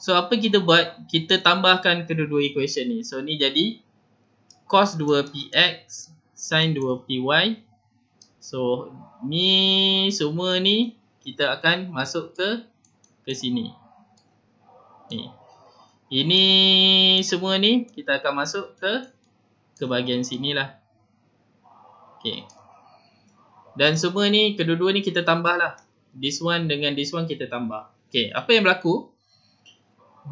So apa kita buat? Kita tambahkan kedua-dua equation ni. So ni jadi cos 2px sin 2py. So ni semua ni kita akan masuk ke ke sini. Ni. Ini semua ni kita akan masuk ke ke bahagian sinilah. Okay. Dan semua ni kedua-dua ni kita tambahlah. This one dengan this one kita tambah. Okay. apa yang berlaku?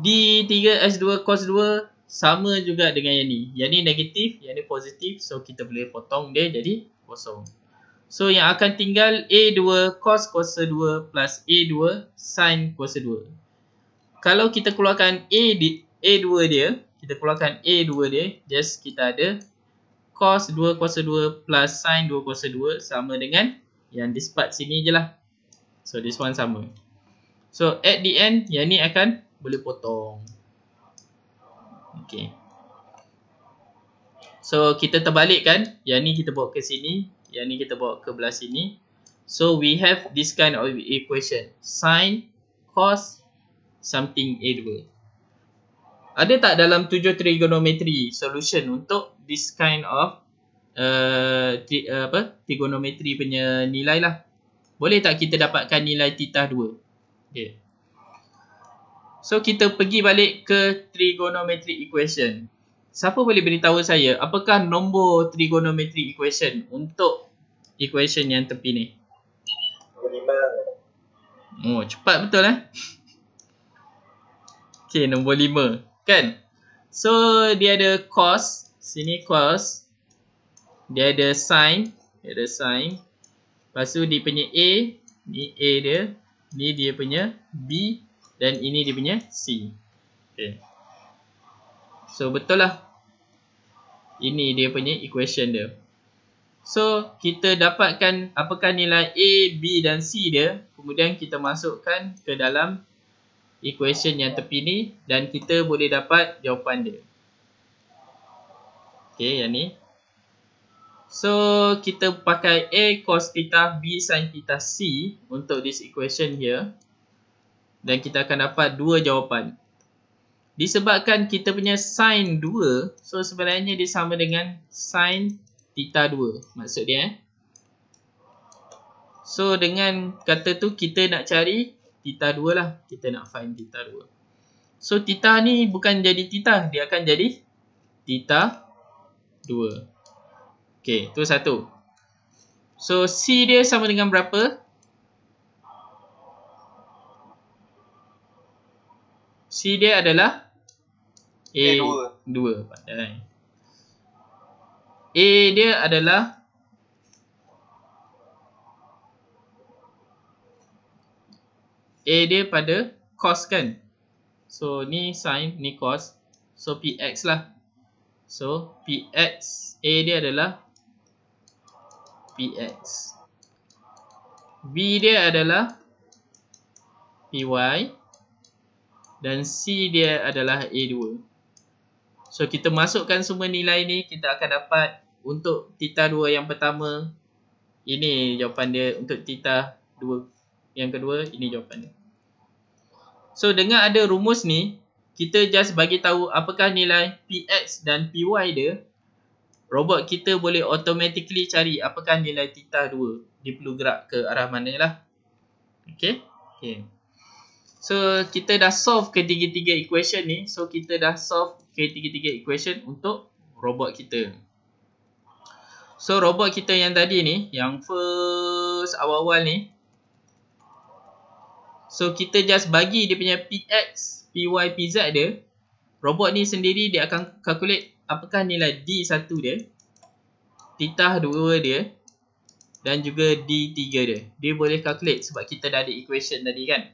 D3 S2 cos 2 sama juga dengan yang ni. Yang ni negatif, yang ni positif. So kita boleh potong dia jadi kosong. So yang akan tinggal A2 cos cos 2 plus A2 sin cos 2 kalau kita keluarkan A di, A2 dia, kita keluarkan A2 dia, just kita ada cos 2 kuasa 2 plus sin 2 kuasa 2 sama dengan yang this part sini je lah. So this one sama. So at the end, yang ni akan boleh potong. Okay. So kita terbalikkan, yang ni kita bawa ke sini, yang ni kita bawa ke belah sini. So we have this kind of equation. Sin cos something A2. Ada tak dalam tujuh trigonometri solution untuk this kind of uh, tri, uh, apa trigonometri punya nilai lah. Boleh tak kita dapatkan nilai titah 2? Okay. So kita pergi balik ke trigonometri equation. Siapa boleh beritahu saya apakah nombor trigonometri equation untuk equation yang tepi ni? 5. Oh, cepat betul eh. Okay, nombor lima. Kan? So, dia ada cos. Sini cos. Dia ada sine. Dia ada sine. Lepas tu, dia punya A. Ni A dia. Ni dia punya B. Dan ini dia punya C. Okay. So, betul lah. Ini dia punya equation dia. So, kita dapatkan apakah nilai A, B dan C dia. Kemudian kita masukkan ke dalam equation yang tepi terpilih dan kita boleh dapat jawapan dia. Okey, yang ni. So, kita pakai A cos theta, B sin theta, C untuk this equation here. Dan kita akan dapat dua jawapan. Disebabkan kita punya sin 2, so sebenarnya dia sama dengan sin theta 2. Maksud dia, eh. So, dengan kata tu, kita nak cari tita 2 lah. Kita nak find tita 2. So tita ni bukan jadi tita, dia akan jadi tita 2. Okay, tu satu. So C dia sama dengan berapa? C dia adalah A2. A2 A dia adalah A dia pada cos kan. So ni sin, ni cos. So PX lah. So PX A dia adalah PX. B dia adalah PY dan C dia adalah A2. So kita masukkan semua nilai ni kita akan dapat untuk tita 2 yang pertama ini jawapan dia untuk tita 2 yang kedua ini jawapan dia. So dengan ada rumus ni, kita just bagi tahu apakah nilai px dan py dia, robot kita boleh automatically cari apakah nilai tita 2 dia perlu gerak ke arah mana lah. Okay. okay. So kita dah solve ketiga-tiga equation ni, so kita dah solve ketiga-tiga equation untuk robot kita. So robot kita yang tadi ni, yang first awal-awal ni, So kita just bagi dia punya px, py, pz dia Robot ni sendiri dia akan calculate apakah nilai d1 dia Titah 2 dia Dan juga d3 dia Dia boleh calculate sebab kita dah ada equation tadi kan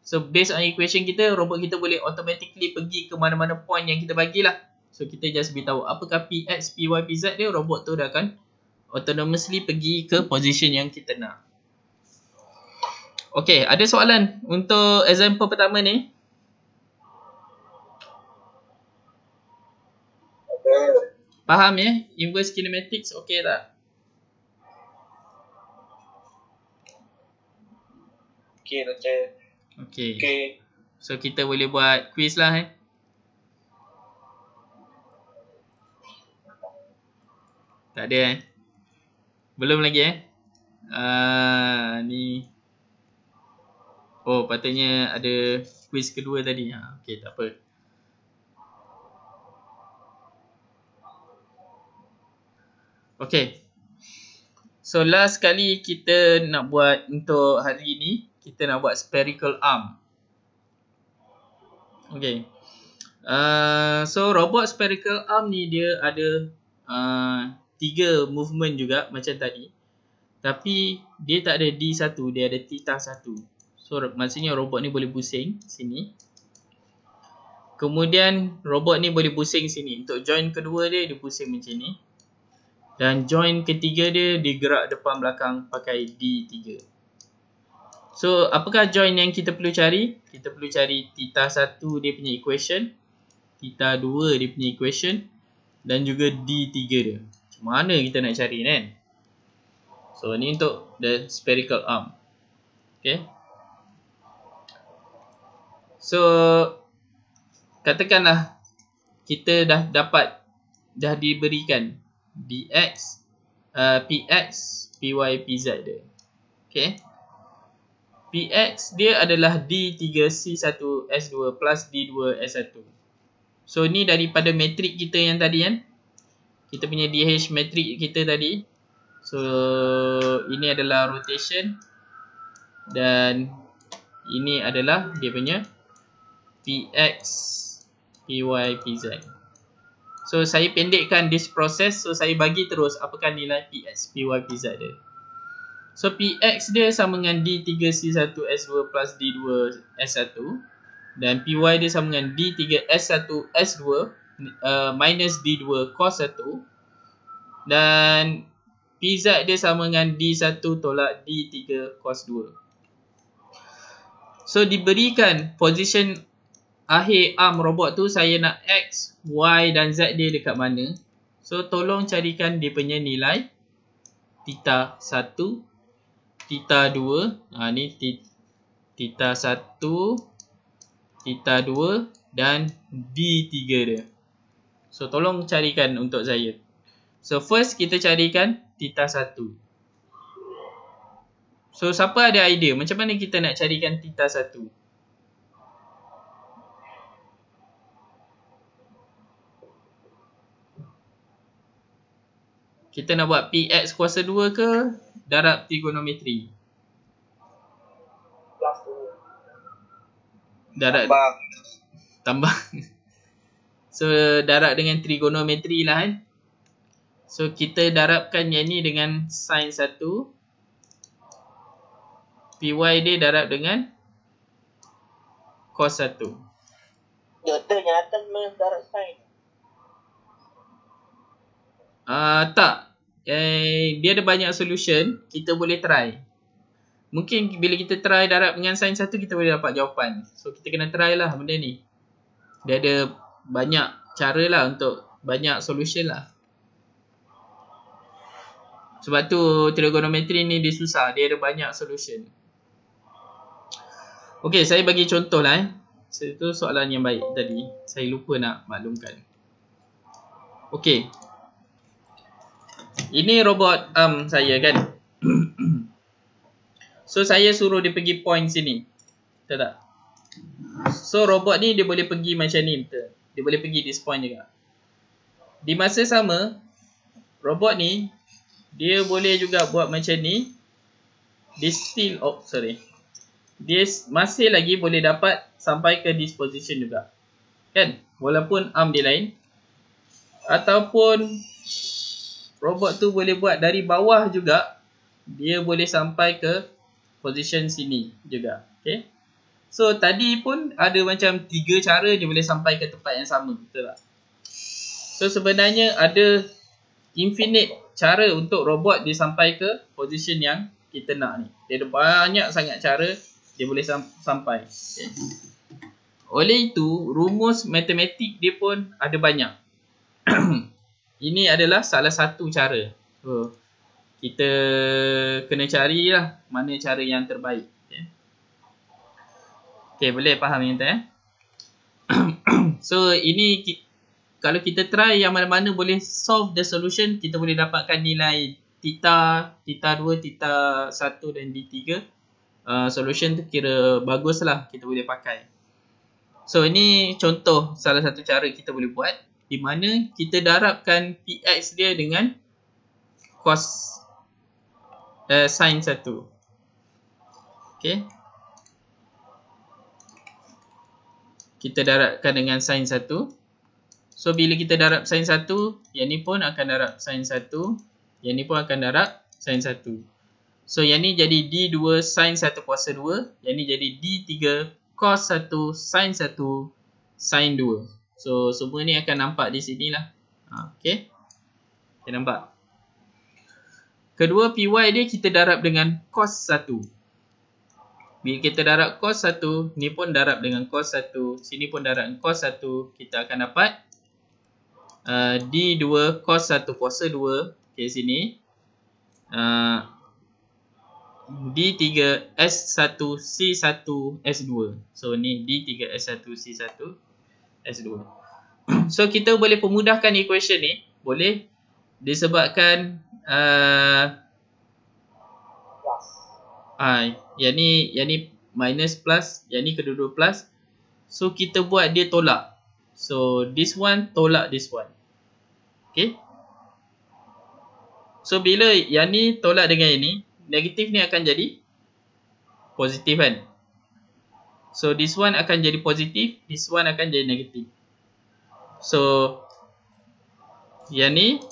So based on equation kita, robot kita boleh automatically pergi ke mana-mana point yang kita bagilah So kita just beritahu apakah px, py, pz dia, robot tu dah akan Autonomously pergi ke position yang kita nak Okay, ada soalan untuk example pertama ni? Faham ya? Inverse kinematics okay tak? Okay, okey. Okay. okay. So, kita boleh buat quiz lah eh. Tak ada eh. Belum lagi eh. Uh, ni... Oh, patutnya ada quiz kedua tadi. Ha, okey, tak apa. Okay. So last kali kita nak buat untuk hari ini, kita nak buat spherical arm. Okay. Uh, ah, so robot spherical arm ni dia ada uh, tiga movement juga macam tadi. Tapi dia tak ada D1, dia ada titah 1. So maksudnya robot ni boleh pusing sini. Kemudian robot ni boleh pusing sini. Untuk join kedua dia dia pusing macam ni. Dan join ketiga dia digerak depan belakang pakai D3. So apakah join yang kita perlu cari? Kita perlu cari tita 1 dia punya equation, tita 2 dia punya equation dan juga D3 dia. Macam mana kita nak cari kan? So ni untuk the spherical arm. Okay. So katakanlah kita dah dapat dah diberikan dx uh, px py pz dia. Okey. px dia adalah d3c1s2 plus d2s1. So ni daripada matrik kita yang tadi kan. Kita punya dh matrik kita tadi. So ini adalah rotation dan ini adalah dia punya px py pz so saya pendekkan this process so saya bagi terus apakah nilai px py pz dia so px dia sama dengan d3c1s2 plus d2s1 dan py dia sama dengan d3s1s2 uh, minus d2 cos 1 dan pz dia sama dengan d1 tolak d3 cos 2 So diberikan position akhir arm robot tu saya nak X, Y dan Z dia dekat mana. So tolong carikan dia punya nilai. Tita 1, Tita 2, ha, ni Tita 1, Tita 2 dan B3 dia. So tolong carikan untuk saya. So first kita carikan Tita 1. So, siapa ada idea? Macam mana kita nak carikan tita satu? kita nak buat px kuasa 2 ke darab trigonometri darab tambah so darab dengan trigonometri lah kan so kita darabkan yang ni dengan sin 1 py dia darab dengan cos 1 doktor nyata memang darab sin Uh, tak. Eh, dia ada banyak solution. Kita boleh try. Mungkin bila kita try darab dengan sains satu, kita boleh dapat jawapan. So, kita kena try lah benda ni. Dia ada banyak cara lah untuk banyak solution lah. Sebab tu trigonometri ni dia susah. Dia ada banyak solution. Okay, saya bagi contoh lah eh. Itu soalan yang baik tadi. Saya lupa nak maklumkan. Okay. Ini robot um, saya kan. So saya suruh dia pergi point sini. Betul tak? So robot ni dia boleh pergi macam ni. Betul? Dia boleh pergi this point juga. Di masa sama, robot ni dia boleh juga buat macam ni. Dia still, oh sorry. Dia masih lagi boleh dapat sampai ke this position juga. Kan? Walaupun arm dia lain. Ataupun robot tu boleh buat dari bawah juga dia boleh sampai ke position sini juga okay? so tadi pun ada macam tiga cara dia boleh sampai ke tempat yang sama betul tak so sebenarnya ada infinite cara untuk robot dia sampai ke position yang kita nak ni dia ada banyak sangat cara dia boleh sampai okay. oleh itu rumus matematik dia pun ada banyak ini adalah salah satu cara so, oh. kita kena carilah mana cara yang terbaik okay. Ya. Okay, boleh faham yang tu ya? so ini kalau kita try yang mana-mana boleh solve the solution kita boleh dapatkan nilai tita tita 2 tita 1 dan d3 uh, ah, solution tu kira bagus lah kita boleh pakai so ini contoh salah satu cara kita boleh buat di mana kita darabkan px dia dengan cos uh, eh, sin 1 okey kita darabkan dengan sin 1 so bila kita darab sin 1 yang ni pun akan darab sin 1 yang ni pun akan darab sin 1 so yang ni jadi d2 sin 1 kuasa 2 yang ni jadi d3 cos 1 sin 1 sin 2 So semua ni akan nampak di sini lah Okay ha, Okay nampak Kedua PY dia kita darab dengan cos 1 Bila kita darab cos 1 Ni pun darab dengan cos 1 Sini pun darab cos 1 Kita akan dapat uh, D2 cos 1 kuasa 2 Okay sini uh, D3 S1 C1 S2 So ni D3 S1 C1 S2. So kita boleh pemudahkan equation ni boleh disebabkan uh, plus. Uh, yang ni yang ni minus plus, yang ni kedua-dua plus. So kita buat dia tolak. So this one tolak this one. Okay. So bila yang ni tolak dengan ini, negatif ni akan jadi positif kan? So this one akan jadi positif, this one akan jadi negatif. So yang ni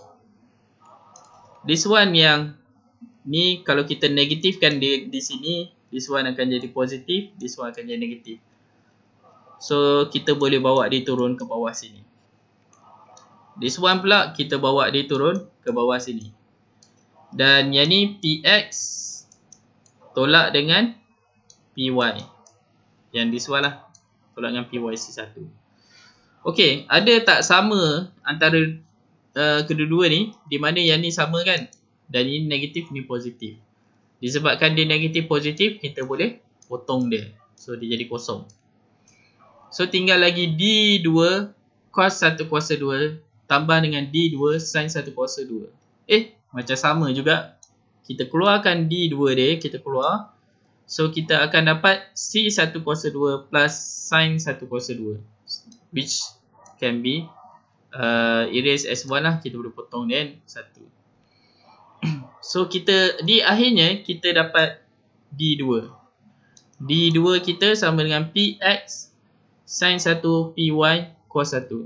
this one yang ni kalau kita negatifkan di di sini, this one akan jadi positif, this one akan jadi negatif. So kita boleh bawa dia turun ke bawah sini. This one pula kita bawa dia turun ke bawah sini. Dan yang ni px tolak dengan py yang this one lah tolak dengan PYC1 ok ada tak sama antara uh, kedua-dua ni di mana yang ni sama kan dan ini negatif ni positif disebabkan dia negatif positif kita boleh potong dia so dia jadi kosong so tinggal lagi D2 cos 1 kuasa 2 tambah dengan D2 sin 1 kuasa 2 eh macam sama juga kita keluarkan D2 dia kita keluar So kita akan dapat C1 kuasa 2 plus sin 1 kuasa 2 Which can be uh, erase S1 lah Kita boleh potong dia 1 kan, So kita di akhirnya kita dapat D2 D2 kita sama dengan PX sin 1 PY kuasa 1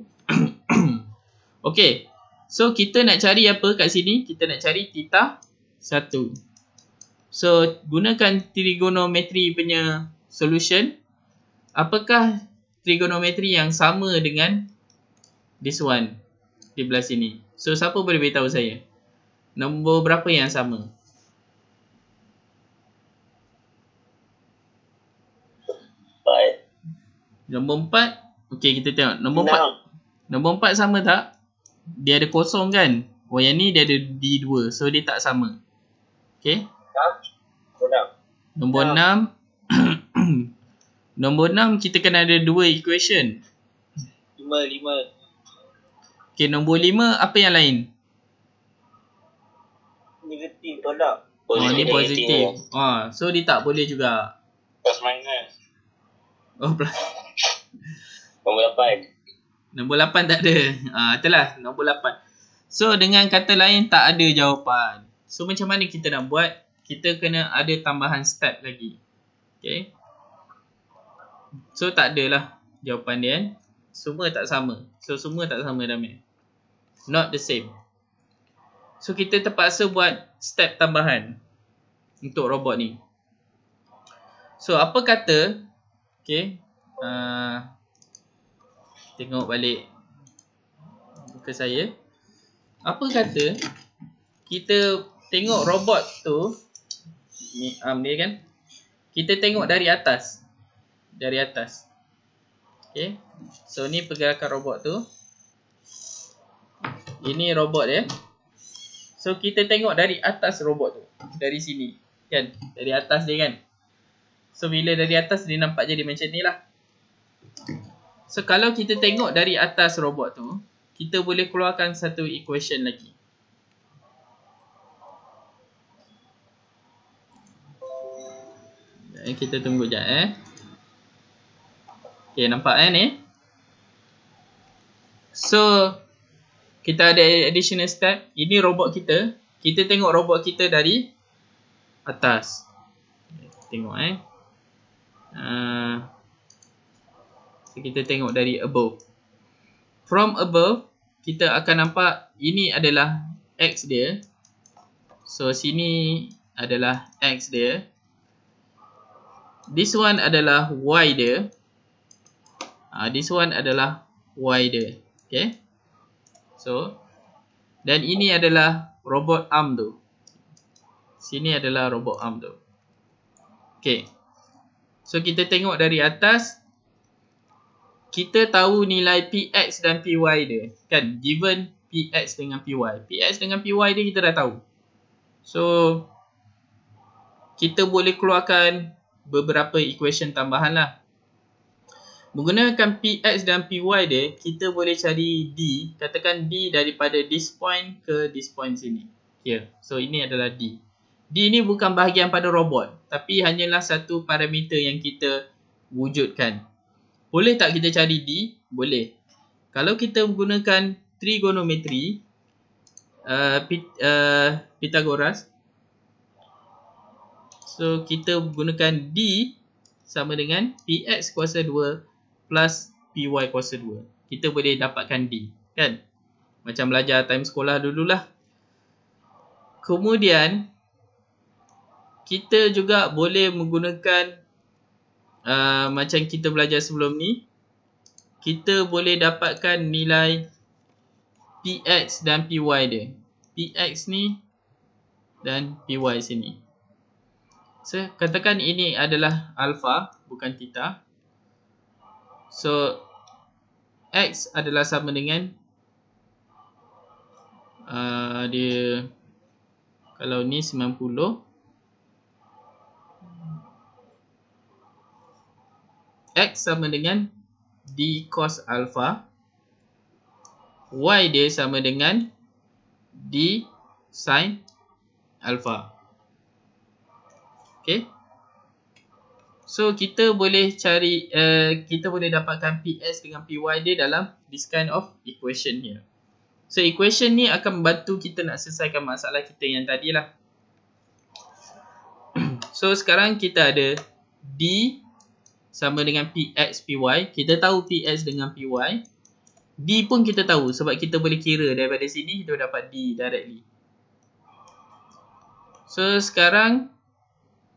Okay So kita nak cari apa kat sini Kita nak cari theta 1 So gunakan trigonometri punya solution. Apakah trigonometri yang sama dengan this one di belah sini? So siapa boleh beritahu saya? Nombor berapa yang sama? Nombor empat. Okey, kita tengok. Nombor empat. No. Nombor empat sama tak? Dia ada kosong kan? Oh, yang ni dia ada D2. So, dia tak sama. Okey. Nombor 6 Nombor 6 kita kena ada dua equation 5, 5 Okay, nombor 5 apa yang lain? Negatif tolak oh, Positive. Oh, ni positif. Ha, oh, so dia tak boleh juga. Plus minus. Oh, plus. nombor 8. Nombor 8 tak ada. ah, itulah nombor 8. So dengan kata lain tak ada jawapan. So macam mana kita nak buat? kita kena ada tambahan step lagi. Okay. So tak adalah jawapan dia. Eh? Semua tak sama. So semua tak sama dah meh. Not the same. So kita terpaksa buat step tambahan untuk robot ni. So apa kata? Okay. Uh, tengok balik ke saya. Apa kata kita tengok robot tu um, ni ah, kan kita tengok dari atas dari atas okey so ni pergerakan robot tu ini robot dia so kita tengok dari atas robot tu dari sini kan dari atas dia kan so bila dari atas dia nampak jadi macam nilah so kalau kita tengok dari atas robot tu kita boleh keluarkan satu equation lagi Eh, kita tunggu sekejap eh. Okay, nampak eh ni. So, kita ada additional step. Ini robot kita. Kita tengok robot kita dari atas. Tengok eh. Uh, so kita tengok dari above. From above, kita akan nampak ini adalah X dia. So, sini adalah X dia this one adalah y dia. uh, this one adalah y dia. Okay. So, dan ini adalah robot arm tu. Sini adalah robot arm tu. Okay. So, kita tengok dari atas. Kita tahu nilai px dan py dia. Kan? Given px dengan py. px dengan py dia kita dah tahu. So, kita boleh keluarkan beberapa equation tambahan lah. Menggunakan px dan py dia, kita boleh cari d, katakan d daripada this point ke this point sini. Here. So ini adalah d. D ini bukan bahagian pada robot, tapi hanyalah satu parameter yang kita wujudkan. Boleh tak kita cari d? Boleh. Kalau kita menggunakan trigonometri uh, Pit uh, Pythagoras, So kita gunakan D sama dengan PX kuasa 2 plus PY kuasa 2. Kita boleh dapatkan D. Kan? Macam belajar time sekolah dululah. Kemudian kita juga boleh menggunakan uh, macam kita belajar sebelum ni. Kita boleh dapatkan nilai PX dan PY dia. PX ni dan PY sini. So, katakan ini adalah alpha, bukan theta. So, X adalah sama dengan uh, dia kalau ni 90. X sama dengan D cos alpha. Y dia sama dengan D sin alpha okey so kita boleh cari uh, kita boleh dapatkan ps dengan py dia dalam this kind of equation here so equation ni akan membantu kita nak selesaikan masalah kita yang tadi lah. so sekarang kita ada d sama dengan px py kita tahu px dengan py d pun kita tahu sebab kita boleh kira daripada sini kita dapat d directly so sekarang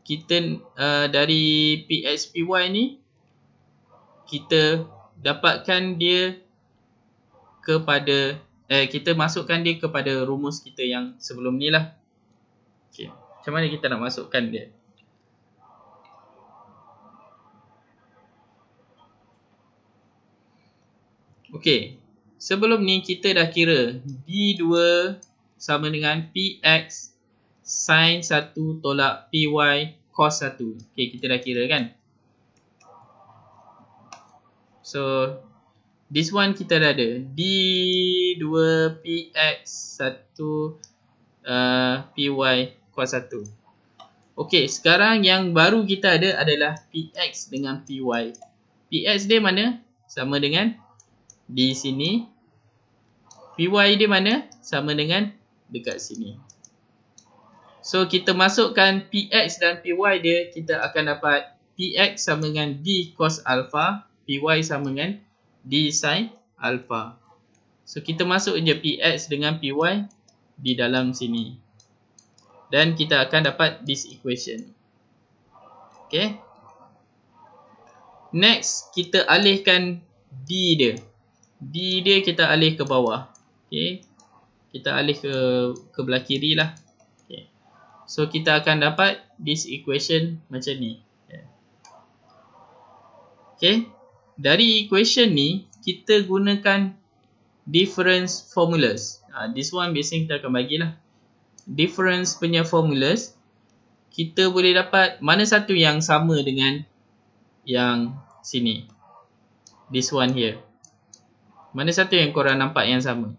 kita uh, dari PSPY ni kita dapatkan dia kepada eh kita masukkan dia kepada rumus kita yang sebelum ni lah. Okey. Macam mana kita nak masukkan dia? Okey. Sebelum ni kita dah kira D2 sama dengan PX sin 1 tolak py cos 1. Okey, kita dah kira kan? So, this one kita dah ada. D 2 px 1 uh, py cos 1. Okey, sekarang yang baru kita ada adalah px dengan py. px dia mana? Sama dengan di sini. py dia mana? Sama dengan dekat sini. So kita masukkan px dan py dia, kita akan dapat px sama dengan d cos alpha, py sama dengan d sin alpha. So kita masuk je px dengan py di dalam sini. Dan kita akan dapat this equation. Okay. Next, kita alihkan d dia. D dia kita alih ke bawah. Okay. Kita alih ke ke belah kiri lah. So kita akan dapat this equation macam ni. Okay. Dari equation ni, kita gunakan difference formulas. Uh, this one biasanya kita akan bagilah. Difference punya formulas. Kita boleh dapat mana satu yang sama dengan yang sini. This one here. Mana satu yang korang nampak yang sama?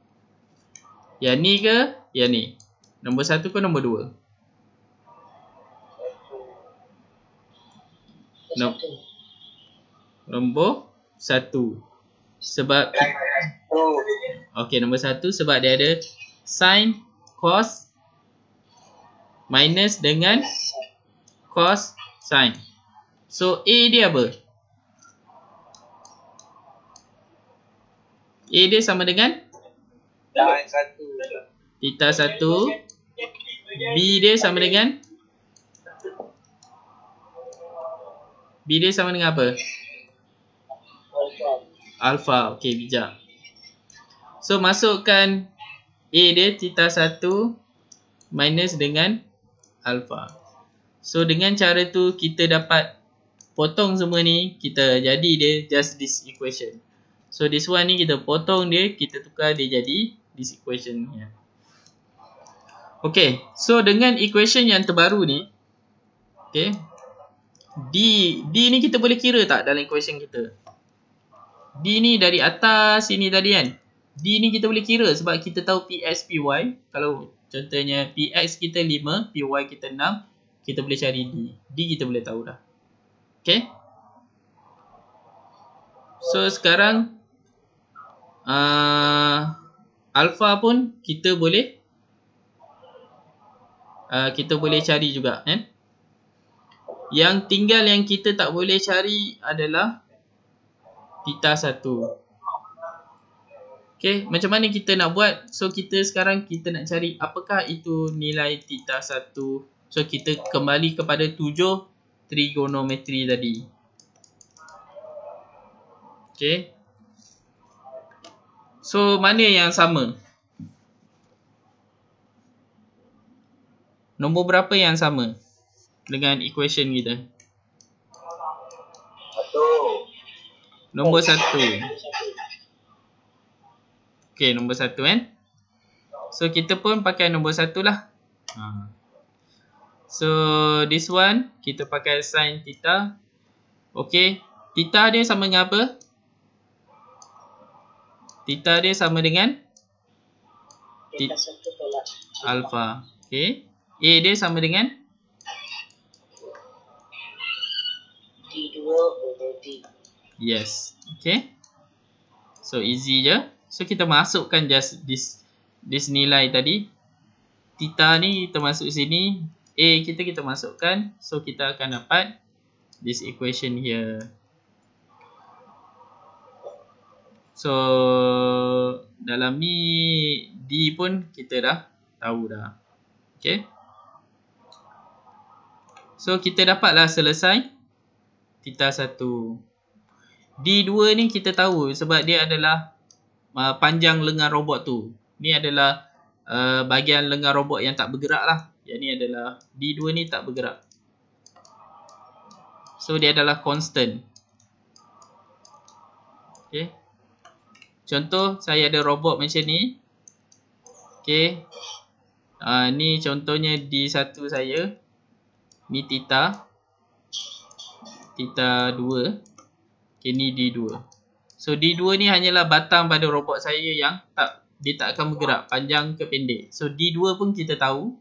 Yang ni ke? Yang ni. Nombor satu ke nombor dua? no. Nombor satu Sebab Okey nombor satu sebab dia ada Sin cos Minus dengan Cos sin So A dia apa? A dia sama dengan Theta satu B dia sama dengan Bilir sama dengan apa? Alpha. Alpha. Okey, bijak. So, masukkan A dia theta 1 minus dengan alpha. So, dengan cara tu kita dapat potong semua ni, kita jadi dia just this equation. So, this one ni kita potong dia, kita tukar dia jadi this equation ni. Okay, so dengan equation yang terbaru ni, okay, D D ni kita boleh kira tak dalam equation kita? D ni dari atas sini tadi kan? D ni kita boleh kira sebab kita tahu PX, PY Kalau contohnya PX kita 5, PY kita 6 Kita boleh cari D D kita boleh tahu dah Okay So sekarang uh, Alpha pun kita boleh uh, Kita boleh cari juga eh? Yang tinggal yang kita tak boleh cari adalah Tita satu Okay, macam mana kita nak buat So kita sekarang kita nak cari apakah itu nilai tita satu So kita kembali kepada tujuh trigonometri tadi Okay So mana yang sama? Nombor berapa yang sama? dengan equation kita. satu Nombor satu. Okay, nombor satu kan? So, kita pun pakai nombor satu lah. Ha. So, this one, kita pakai sin theta. Okay, theta dia sama dengan apa? Theta dia sama dengan? Alpha. Okay. A dia sama dengan? Alpha. over Yes. Okay. So easy je. So kita masukkan just this this nilai tadi. Tita ni termasuk sini. A kita kita masukkan. So kita akan dapat this equation here. So dalam ni D pun kita dah tahu dah. Okay. So kita dapatlah selesai tita 1. D2 ni kita tahu sebab dia adalah uh, panjang lengan robot tu. Ni adalah uh, bahagian lengan robot yang tak bergerak lah. Yang ni adalah D2 ni tak bergerak. So dia adalah constant. Okay. Contoh saya ada robot macam ni. Okay. Uh, ni contohnya D1 saya. Ni tita. Tita 2 Okay ni D2 So D2 ni hanyalah batang pada robot saya yang tak Dia tak akan bergerak panjang ke pendek So D2 pun kita tahu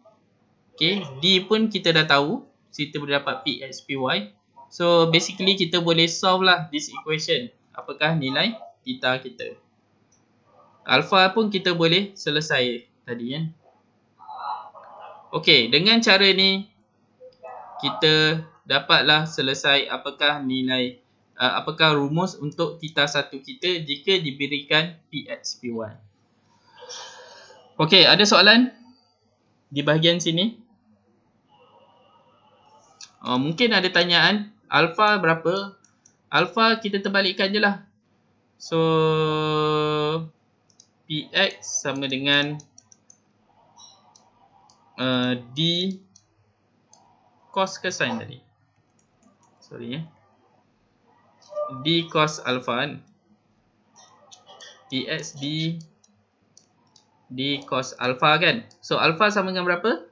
Okay D pun kita dah tahu Kita boleh dapat PXPY So basically kita boleh solve lah this equation Apakah nilai Tita kita Alpha pun kita boleh selesai tadi kan Okay dengan cara ni kita dapatlah selesai apakah nilai uh, apakah rumus untuk tita satu kita jika diberikan PXP1. Okey, ada soalan di bahagian sini? Uh, mungkin ada tanyaan alfa berapa? Alfa kita terbalikkan je lah. So, px sama dengan uh, d cos cosine tadi sorry ya. Eh. d cos alpha kan. dx d d cos alpha kan. So alpha sama dengan berapa?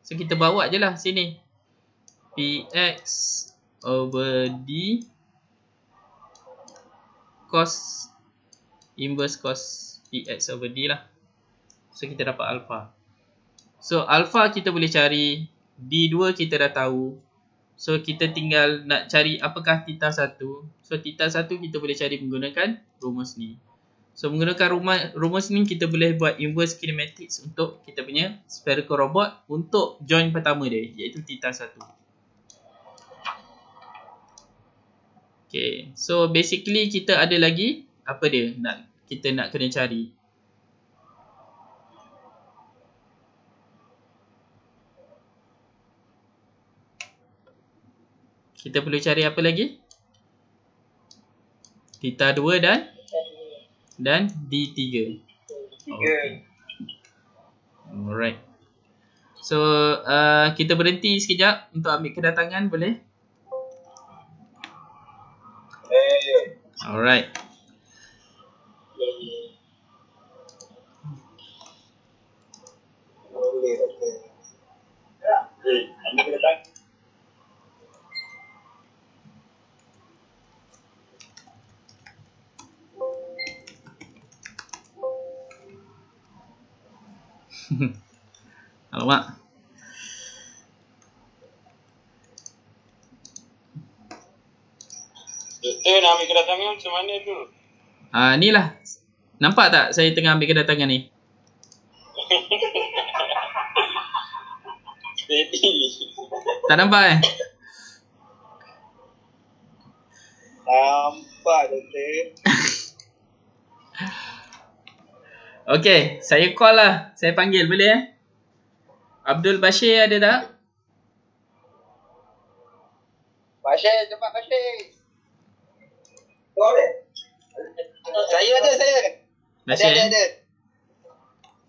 So kita bawa je lah sini. px over d cos inverse cos px over d lah. So kita dapat alpha. So alpha kita boleh cari D2 kita dah tahu So kita tinggal nak cari apakah tita satu. So tita satu kita boleh cari menggunakan rumus ni. So menggunakan rumah, rumus ni kita boleh buat inverse kinematics untuk kita punya spherical robot untuk join pertama dia iaitu tita satu. Okay, so basically kita ada lagi apa dia nak kita nak kena cari. Kita perlu cari apa lagi? Tita 2 dan dan D3. Okay. Alright. So, uh, kita berhenti sekejap untuk ambil kedatangan boleh? Eh, ya. Alright. Alamak. Doktor eh, nak ambil kedatangan macam mana tu? Haa ah, ni lah. Nampak tak saya tengah ambil kedatangan ni? tak nampak eh? Nampak doktor. Okay, saya call lah. Saya panggil boleh eh? Abdul Bashir ada tak? Bashir, cepat Bashir. Saya ada, saya. Bashir. Ada, ada.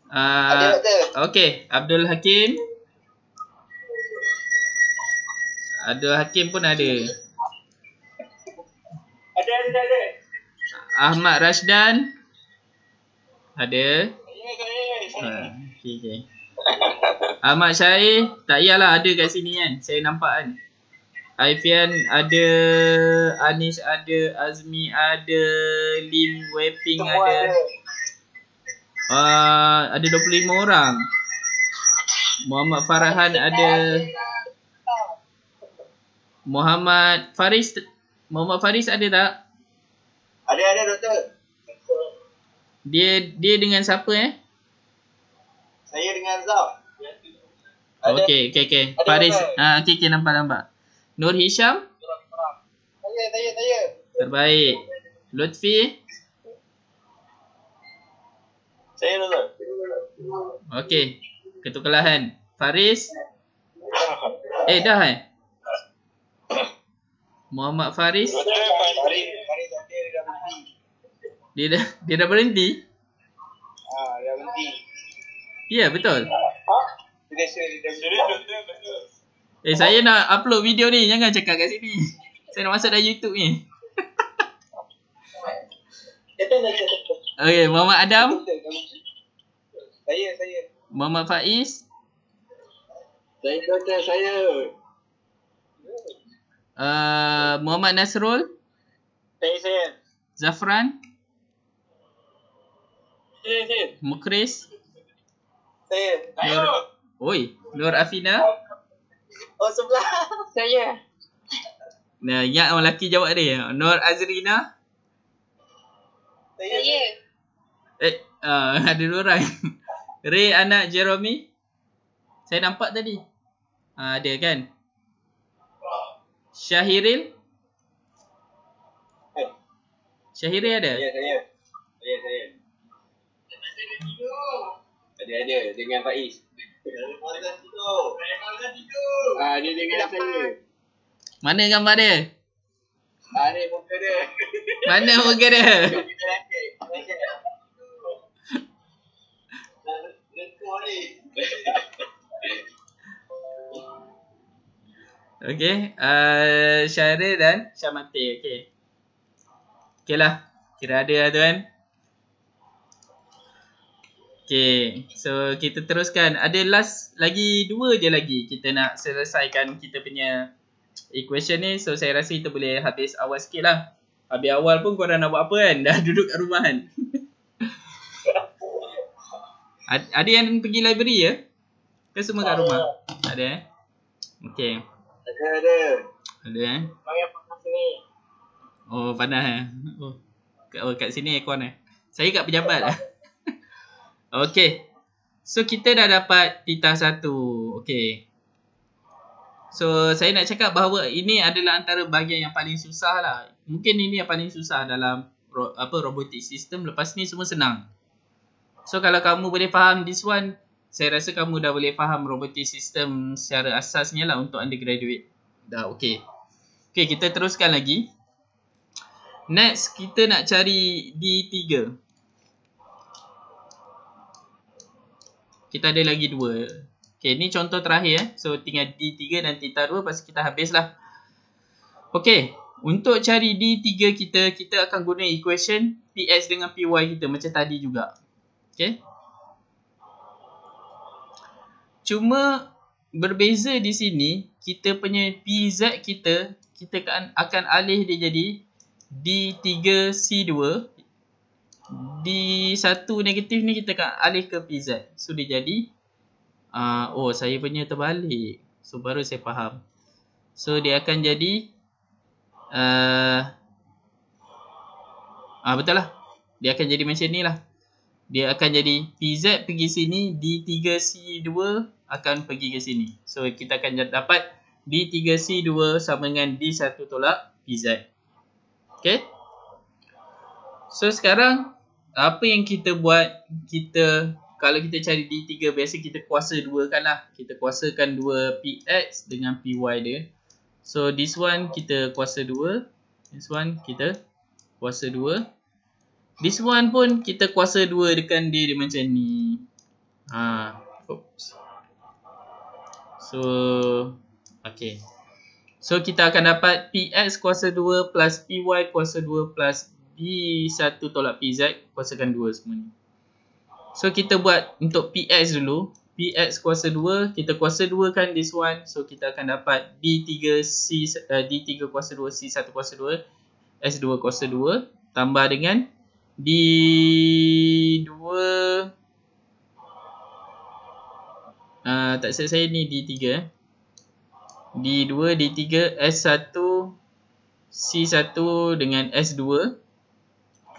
Uh, ada, Okey, Abdul Hakim. Abdul Hakim pun ada. Ada, ada, ada. Ahmad Rashdan. Ada. Ada, ada. Uh, okay, Ahmad Syair tak iyalah ada kat sini kan. Saya nampak kan. Aifian ada, Anis ada, Azmi ada, Lim Weping Semua ada. ada. Uh, ada 25 orang. Muhammad Farahan ada. Muhammad Faris Muhammad Faris ada tak? Ada ada doktor. Dia dia dengan siapa eh? Saya dengan Zaf. Ada, okay, okay, okay. Ada Paris. Ah, okay, okay, nampak, nampak. Nur Hisham. Saya, saya, saya. Terbaik. Lutfi. Saya, Lutfi. Okay. Ketuk kelahan. Faris. Eh, dah eh? Muhammad Faris. Dia dah, dia berhenti. dia dah berhenti? Ya, yeah, betul. Ha? Eh, saya nak upload video ni. Jangan cakap kat sini. Saya nak masuk dalam YouTube ni. Okey, Mama Adam. Saya, saya. Mama Faiz. Saya, saya, saya. Uh, Muhammad Nasrul. Saya, saya. Zafran. Saya, saya. Mukris. Saya. Saya. Oi, Nur Afina. Oh sebelah. Saya. Nah, ingat orang lelaki jawab dia. Nur Azrina. Saya. Eh, uh, ada dua orang. Ray anak Jeremy. Saya nampak tadi. Uh, ada kan? Syahiril. Eh. Syahiril ada? Ya, saya. dia ada dengan Faiz. Dia ada tidur. Dia ada tidur. Ah, dia dengan saya. Mana gambar dia? Mana ah, muka dia. Mana muka dia? Okey, uh, Syahril dan Syamati. Okey. Okeylah. Kira ada lah tuan. Okay, so kita teruskan. Ada last lagi dua je lagi kita nak selesaikan kita punya equation ni. So saya rasa kita boleh habis awal sikit lah. Habis awal pun korang nak buat apa kan? Dah duduk kat rumah kan? ada yang pergi library ya? Ke semua kat rumah? ada eh? Okay. Ada, ada. Ada eh? Oh, panas eh? Oh, kat, oh, kat sini aircon eh? Saya kat pejabat lah. Okay. So kita dah dapat titah satu. Okay. So saya nak cakap bahawa ini adalah antara bahagian yang paling susah lah. Mungkin ini yang paling susah dalam ro apa robotik sistem. Lepas ni semua senang. So kalau kamu boleh faham this one, saya rasa kamu dah boleh faham robotik sistem secara asasnya lah untuk undergraduate. Dah okay. Okay kita teruskan lagi. Next kita nak cari D3. kita ada lagi dua. Okay, ni contoh terakhir eh. So, tinggal D3 dan tita 2 pasal kita habislah. Okay, untuk cari D3 kita, kita akan guna equation PX dengan PY kita macam tadi juga. Okay. Cuma berbeza di sini, kita punya PZ kita, kita akan alih dia jadi D3C2 D1 negatif ni kita akan alih ke PZ. So dia jadi uh, oh saya punya terbalik. So baru saya faham. So dia akan jadi uh, uh, betul lah. Dia akan jadi macam ni lah. Dia akan jadi PZ pergi sini D3C2 akan pergi ke sini. So kita akan dapat D3C2 sama dengan D1 tolak PZ. Okay. So sekarang apa yang kita buat kita kalau kita cari D3 biasa kita kuasa dua kan lah kita kuasakan dua PX dengan PY dia so this one kita kuasa dua this one kita kuasa dua this one pun kita kuasa dua dekat dia, dia macam ni ha oops so okay so kita akan dapat PX kuasa 2 plus PY kuasa 2 plus P1 tolak PZ kuasakan 2 semua ni. So kita buat untuk PX dulu. PX kuasa 2, kita kuasa 2 kan this one. So kita akan dapat D3 C uh, eh, D3 kuasa 2 C1 kuasa 2 S2 kuasa 2 tambah dengan D2 uh, ah, tak silap saya ni D3 D2 D3 S1 C1 dengan S2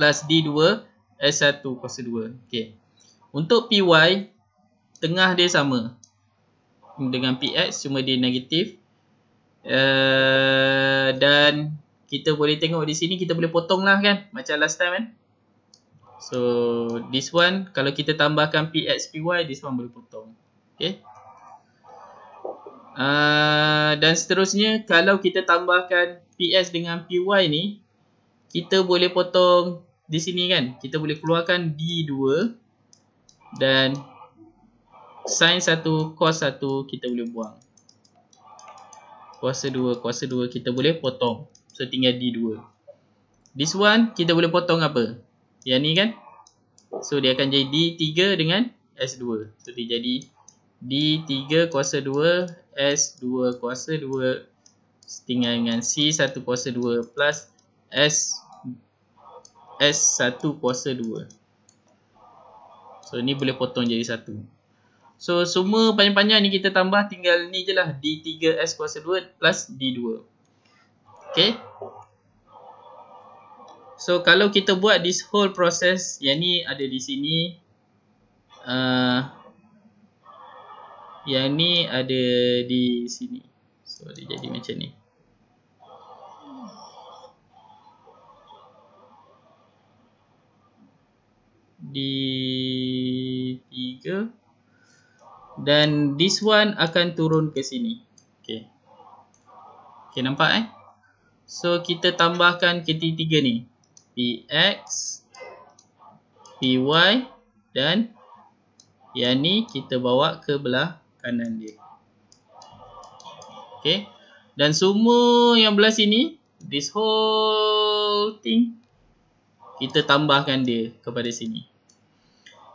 plus D2 S1 kuasa 2. Okay. Untuk PY tengah dia sama dengan PX cuma dia negatif. Uh, dan kita boleh tengok di sini kita boleh potong lah kan macam last time kan. So this one kalau kita tambahkan PX PY this one boleh potong. Okay. Uh, eh, dan seterusnya kalau kita tambahkan px dengan PY ni kita boleh potong di sini kan kita boleh keluarkan D2 dan sin 1 cos 1 kita boleh buang. Kuasa 2, kuasa 2 kita boleh potong. So tinggal D2. This one kita boleh potong apa? Yang ni kan? So dia akan jadi D3 dengan S2. So dia jadi D3 kuasa 2, S2 kuasa 2 setinggal dengan C1 kuasa 2 plus S S1 kuasa 2 So ni boleh potong jadi satu, So semua panjang-panjang ni kita tambah tinggal ni je lah D3S kuasa 2 plus D2 Okay So kalau kita buat this whole process Yang ni ada di sini uh, Yang ni ada di sini So dia jadi macam ni D3 dan this one akan turun ke sini. Okey. Okey nampak eh? So kita tambahkan ke T3 ni. PX PY dan yang ni kita bawa ke belah kanan dia. Okey. Dan semua yang belah sini this whole thing kita tambahkan dia kepada sini.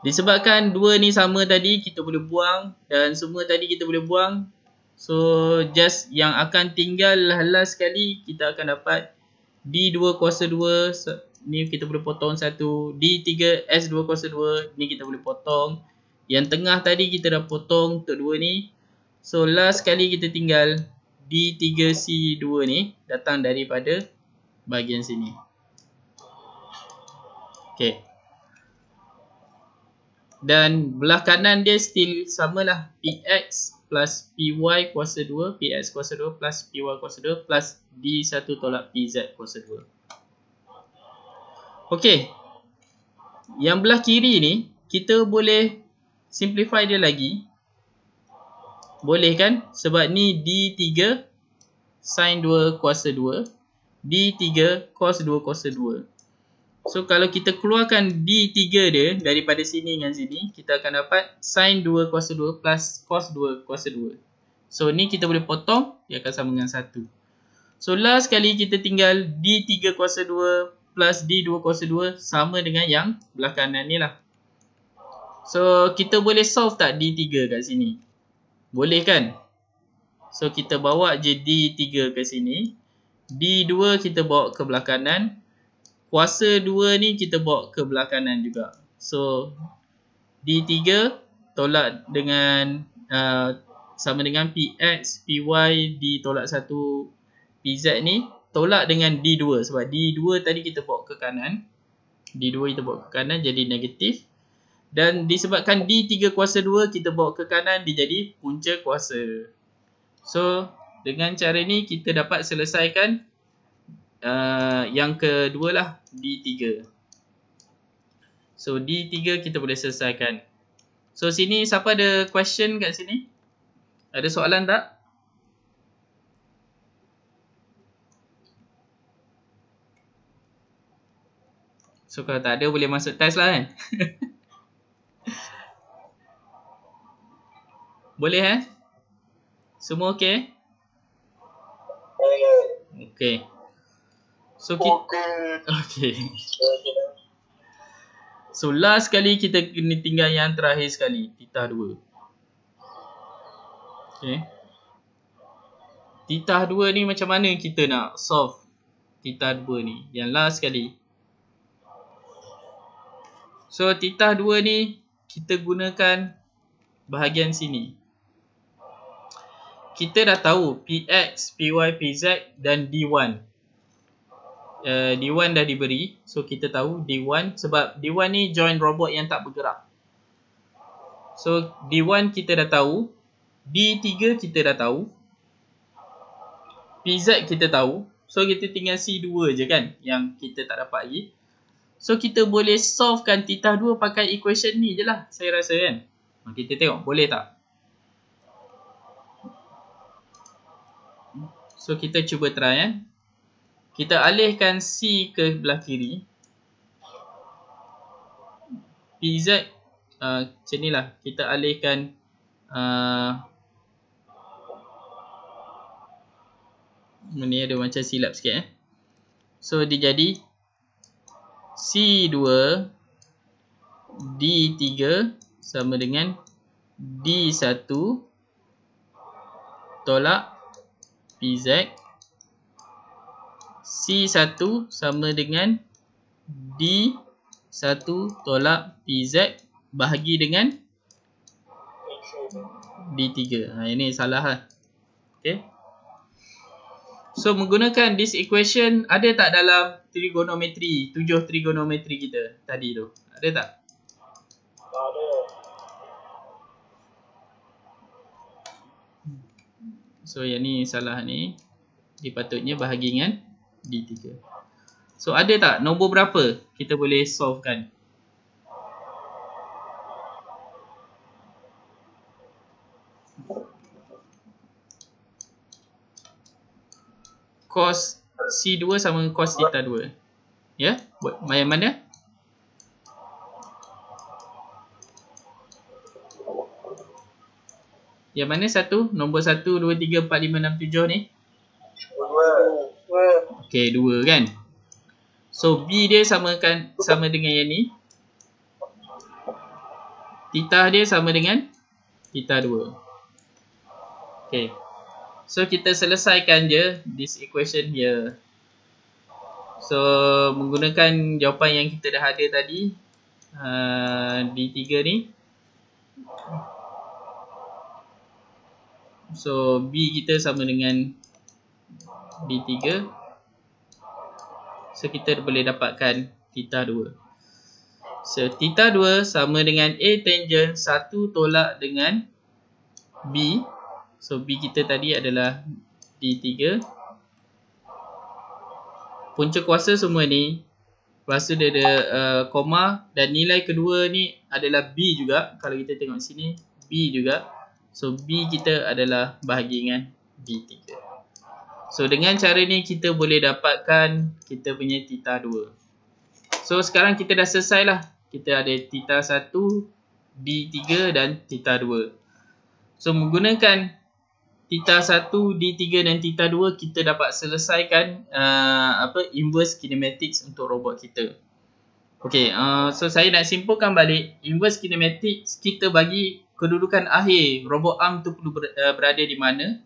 Disebabkan dua ni sama tadi kita boleh buang dan semua tadi kita boleh buang. So just yang akan tinggal lah last sekali kita akan dapat D2 kuasa 2 ni kita boleh potong satu D3 S2 kuasa 2 ni kita boleh potong. Yang tengah tadi kita dah potong untuk dua ni. So last sekali kita tinggal D3 C2 ni datang daripada bahagian sini. Okay. Dan belah kanan dia still samalah px plus py kuasa 2 px kuasa 2 plus py kuasa 2 plus d1 tolak pz kuasa 2. Okey. Yang belah kiri ni kita boleh simplify dia lagi. Boleh kan? Sebab ni d3 sin 2 kuasa 2 d3 cos 2 kuasa 2. So kalau kita keluarkan D3 dia daripada sini dengan sini, kita akan dapat sin 2 kuasa 2 plus cos 2 kuasa 2. So ni kita boleh potong, dia akan sama dengan 1. So last sekali kita tinggal D3 kuasa 2 plus D2 kuasa 2 sama dengan yang belah kanan ni lah. So kita boleh solve tak D3 kat sini? Boleh kan? So kita bawa je D3 ke sini. D2 kita bawa ke belah kanan kuasa 2 ni kita bawa ke belakangan juga. So D3 tolak dengan uh, sama dengan PX, PY tolak 1, PZ ni tolak dengan D2 sebab D2 tadi kita bawa ke kanan. D2 kita bawa ke kanan jadi negatif. Dan disebabkan D3 kuasa 2 kita bawa ke kanan dia jadi punca kuasa. So dengan cara ni kita dapat selesaikan uh, yang kedua lah D3. So D3 kita boleh selesaikan. So sini siapa ada question kat sini? Ada soalan tak? So kalau tak ada boleh masuk test lah kan? boleh eh? Semua okey? Okey. So okay. kita okay. So last kali kita kena tinggal yang terakhir sekali, titah 2. Okay. Titah 2 ni macam mana kita nak solve titah 2 ni? Yang last sekali. So titah 2 ni kita gunakan bahagian sini. Kita dah tahu px, py, pz dan d1. Eh, D1 dah diberi So kita tahu D1 Sebab D1 ni join robot yang tak bergerak So D1 kita dah tahu D3 kita dah tahu PZ kita tahu So kita tinggal C2 je kan Yang kita tak dapat lagi So kita boleh solvekan titah 2 pakai equation ni je lah Saya rasa kan ha, Kita tengok boleh tak So kita cuba try kan kita alihkan C ke belah kiri PZ uh, macam ni lah kita alihkan uh, ni ada macam silap sikit eh. so dia jadi C2 D3 sama dengan D1 tolak PZ C1 sama dengan D1 tolak PZ bahagi dengan D3. Ha, ini salah lah. Okay. So, menggunakan this equation, ada tak dalam trigonometri, tujuh trigonometri kita tadi tu? Ada tak? So, yang ni salah ni. Dipatutnya bahagi dengan 3. D3 So ada tak nombor berapa kita boleh solvekan Cos C2 sama cos theta 2 Ya, Buat yang mana? Yang mana satu? Nombor satu, dua, tiga, empat, lima, enam, tujuh ni Okey dua kan So, B dia sama kan sama dengan yang ni Tita dia sama dengan Titah dua. Okey. So, kita selesaikan je This equation here So, menggunakan jawapan yang kita dah ada tadi uh, D3 ni So, B kita sama dengan b 3 So kita boleh dapatkan theta 2 So theta 2 sama dengan A tangent 1 tolak dengan B So B kita tadi adalah D3 Punca kuasa semua ni Lepas dia ada uh, koma Dan nilai kedua ni adalah B juga Kalau kita tengok sini B juga So B kita adalah bahagian dengan D3 So dengan cara ni kita boleh dapatkan kita punya tita 2. So sekarang kita dah selesai lah. Kita ada tita 1, B3 dan tita 2. So menggunakan tita 1, D3 dan tita 2 kita dapat selesaikan uh, apa inverse kinematics untuk robot kita. Okay, uh, so saya nak simpulkan balik inverse kinematics kita bagi kedudukan akhir robot arm tu perlu ber, uh, berada di mana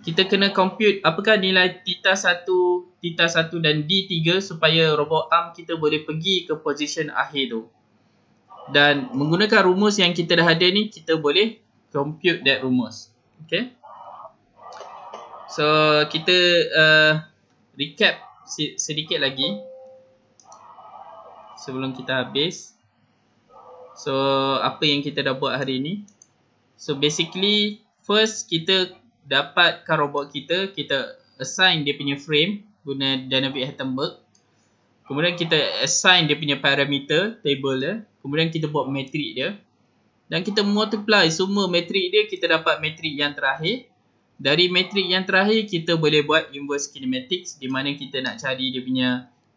kita kena compute apakah nilai tita 1, tita 1 dan D3 supaya robot arm kita boleh pergi ke position akhir tu. Dan menggunakan rumus yang kita dah ada ni, kita boleh compute that rumus. Okay. So, kita uh, recap sedikit lagi sebelum kita habis. So, apa yang kita dah buat hari ni. So, basically, first kita dapatkan robot kita, kita assign dia punya frame guna dynamic Hattenberg. Kemudian kita assign dia punya parameter, table dia. Kemudian kita buat matrix dia. Dan kita multiply semua matrix dia, kita dapat matrix yang terakhir. Dari matrix yang terakhir, kita boleh buat inverse kinematics di mana kita nak cari dia punya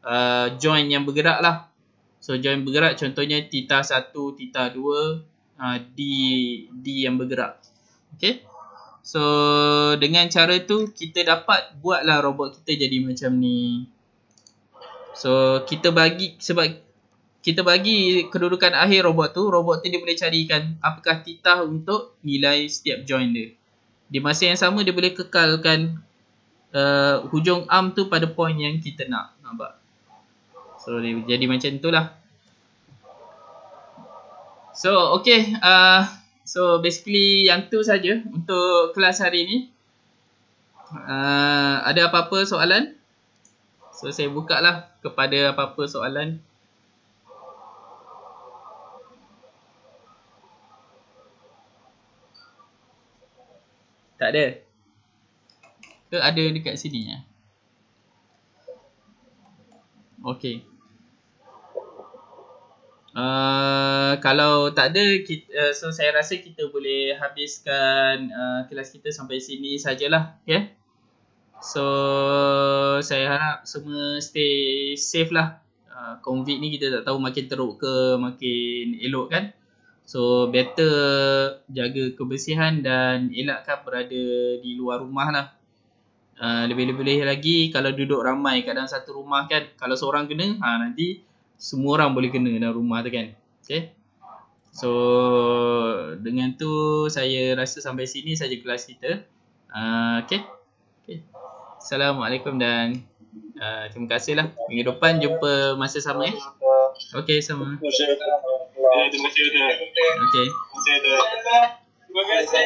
uh, join yang bergerak lah. So, join bergerak contohnya tita 1, tita 2, uh, D, D yang bergerak. Okay. So dengan cara tu kita dapat buatlah robot kita jadi macam ni. So kita bagi sebab kita bagi kedudukan akhir robot tu, robot tu dia boleh carikan apakah titah untuk nilai setiap join dia. Di masa yang sama dia boleh kekalkan uh, hujung arm tu pada point yang kita nak. Nampak? So dia jadi macam itulah. So okay. Uh, So basically yang tu saja untuk kelas hari ni. Uh, ada apa-apa soalan? So saya buka lah kepada apa-apa soalan. Tak ada. Ke ada dekat sini ya? Okay. Uh, kalau tak ada, kita, uh, eh, so saya rasa kita boleh habiskan uh, kelas kita sampai sini sajalah. Okay? Ya. So, saya harap semua stay safe lah. Uh, COVID ni kita tak tahu makin teruk ke makin elok kan. So, better jaga kebersihan dan elakkan berada di luar rumah lah. Uh, lebih-lebih lagi kalau duduk ramai kadang satu rumah kan. Kalau seorang kena, ha, nanti semua orang boleh kena dalam rumah tu kan. Okay. So dengan tu saya rasa sampai sini saja kelas kita. Uh, okay. okay. Assalamualaikum dan uh, terima kasih lah. Minggu depan jumpa masa sama eh. Okay sama. Terima eh, Okay. Terima kasih.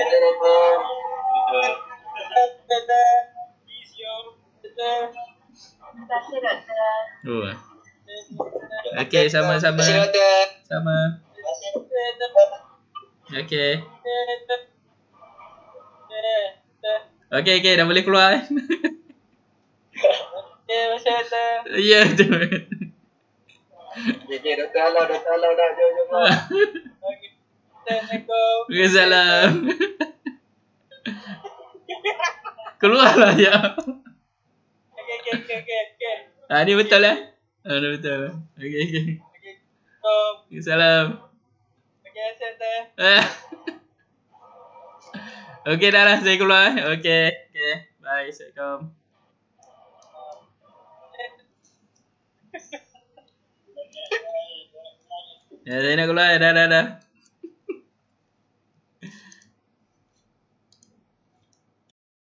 Terima kasih. Okay, okay sama-sama. Sama. Okay. Okay, okay, dah boleh keluar kan? Eh? okay, masih ada. Ya, yeah, jom. Okay, dah salah, dah salah dah. Jom, jom. Okay. Assalamualaikum. Waalaikumsalam. Keluarlah, ya. Okay, okay, okay, okay. Ah, ni betul lah. Eh? Ah, betul. Okey, okey. Okey. Assalamualaikum. Salam. Okey, sentai. okey, dah lah saya keluar. Eh. Okey. Okey. Bye. Assalamualaikum. Ya, saya nak keluar. Eh. Dah, dah, dah.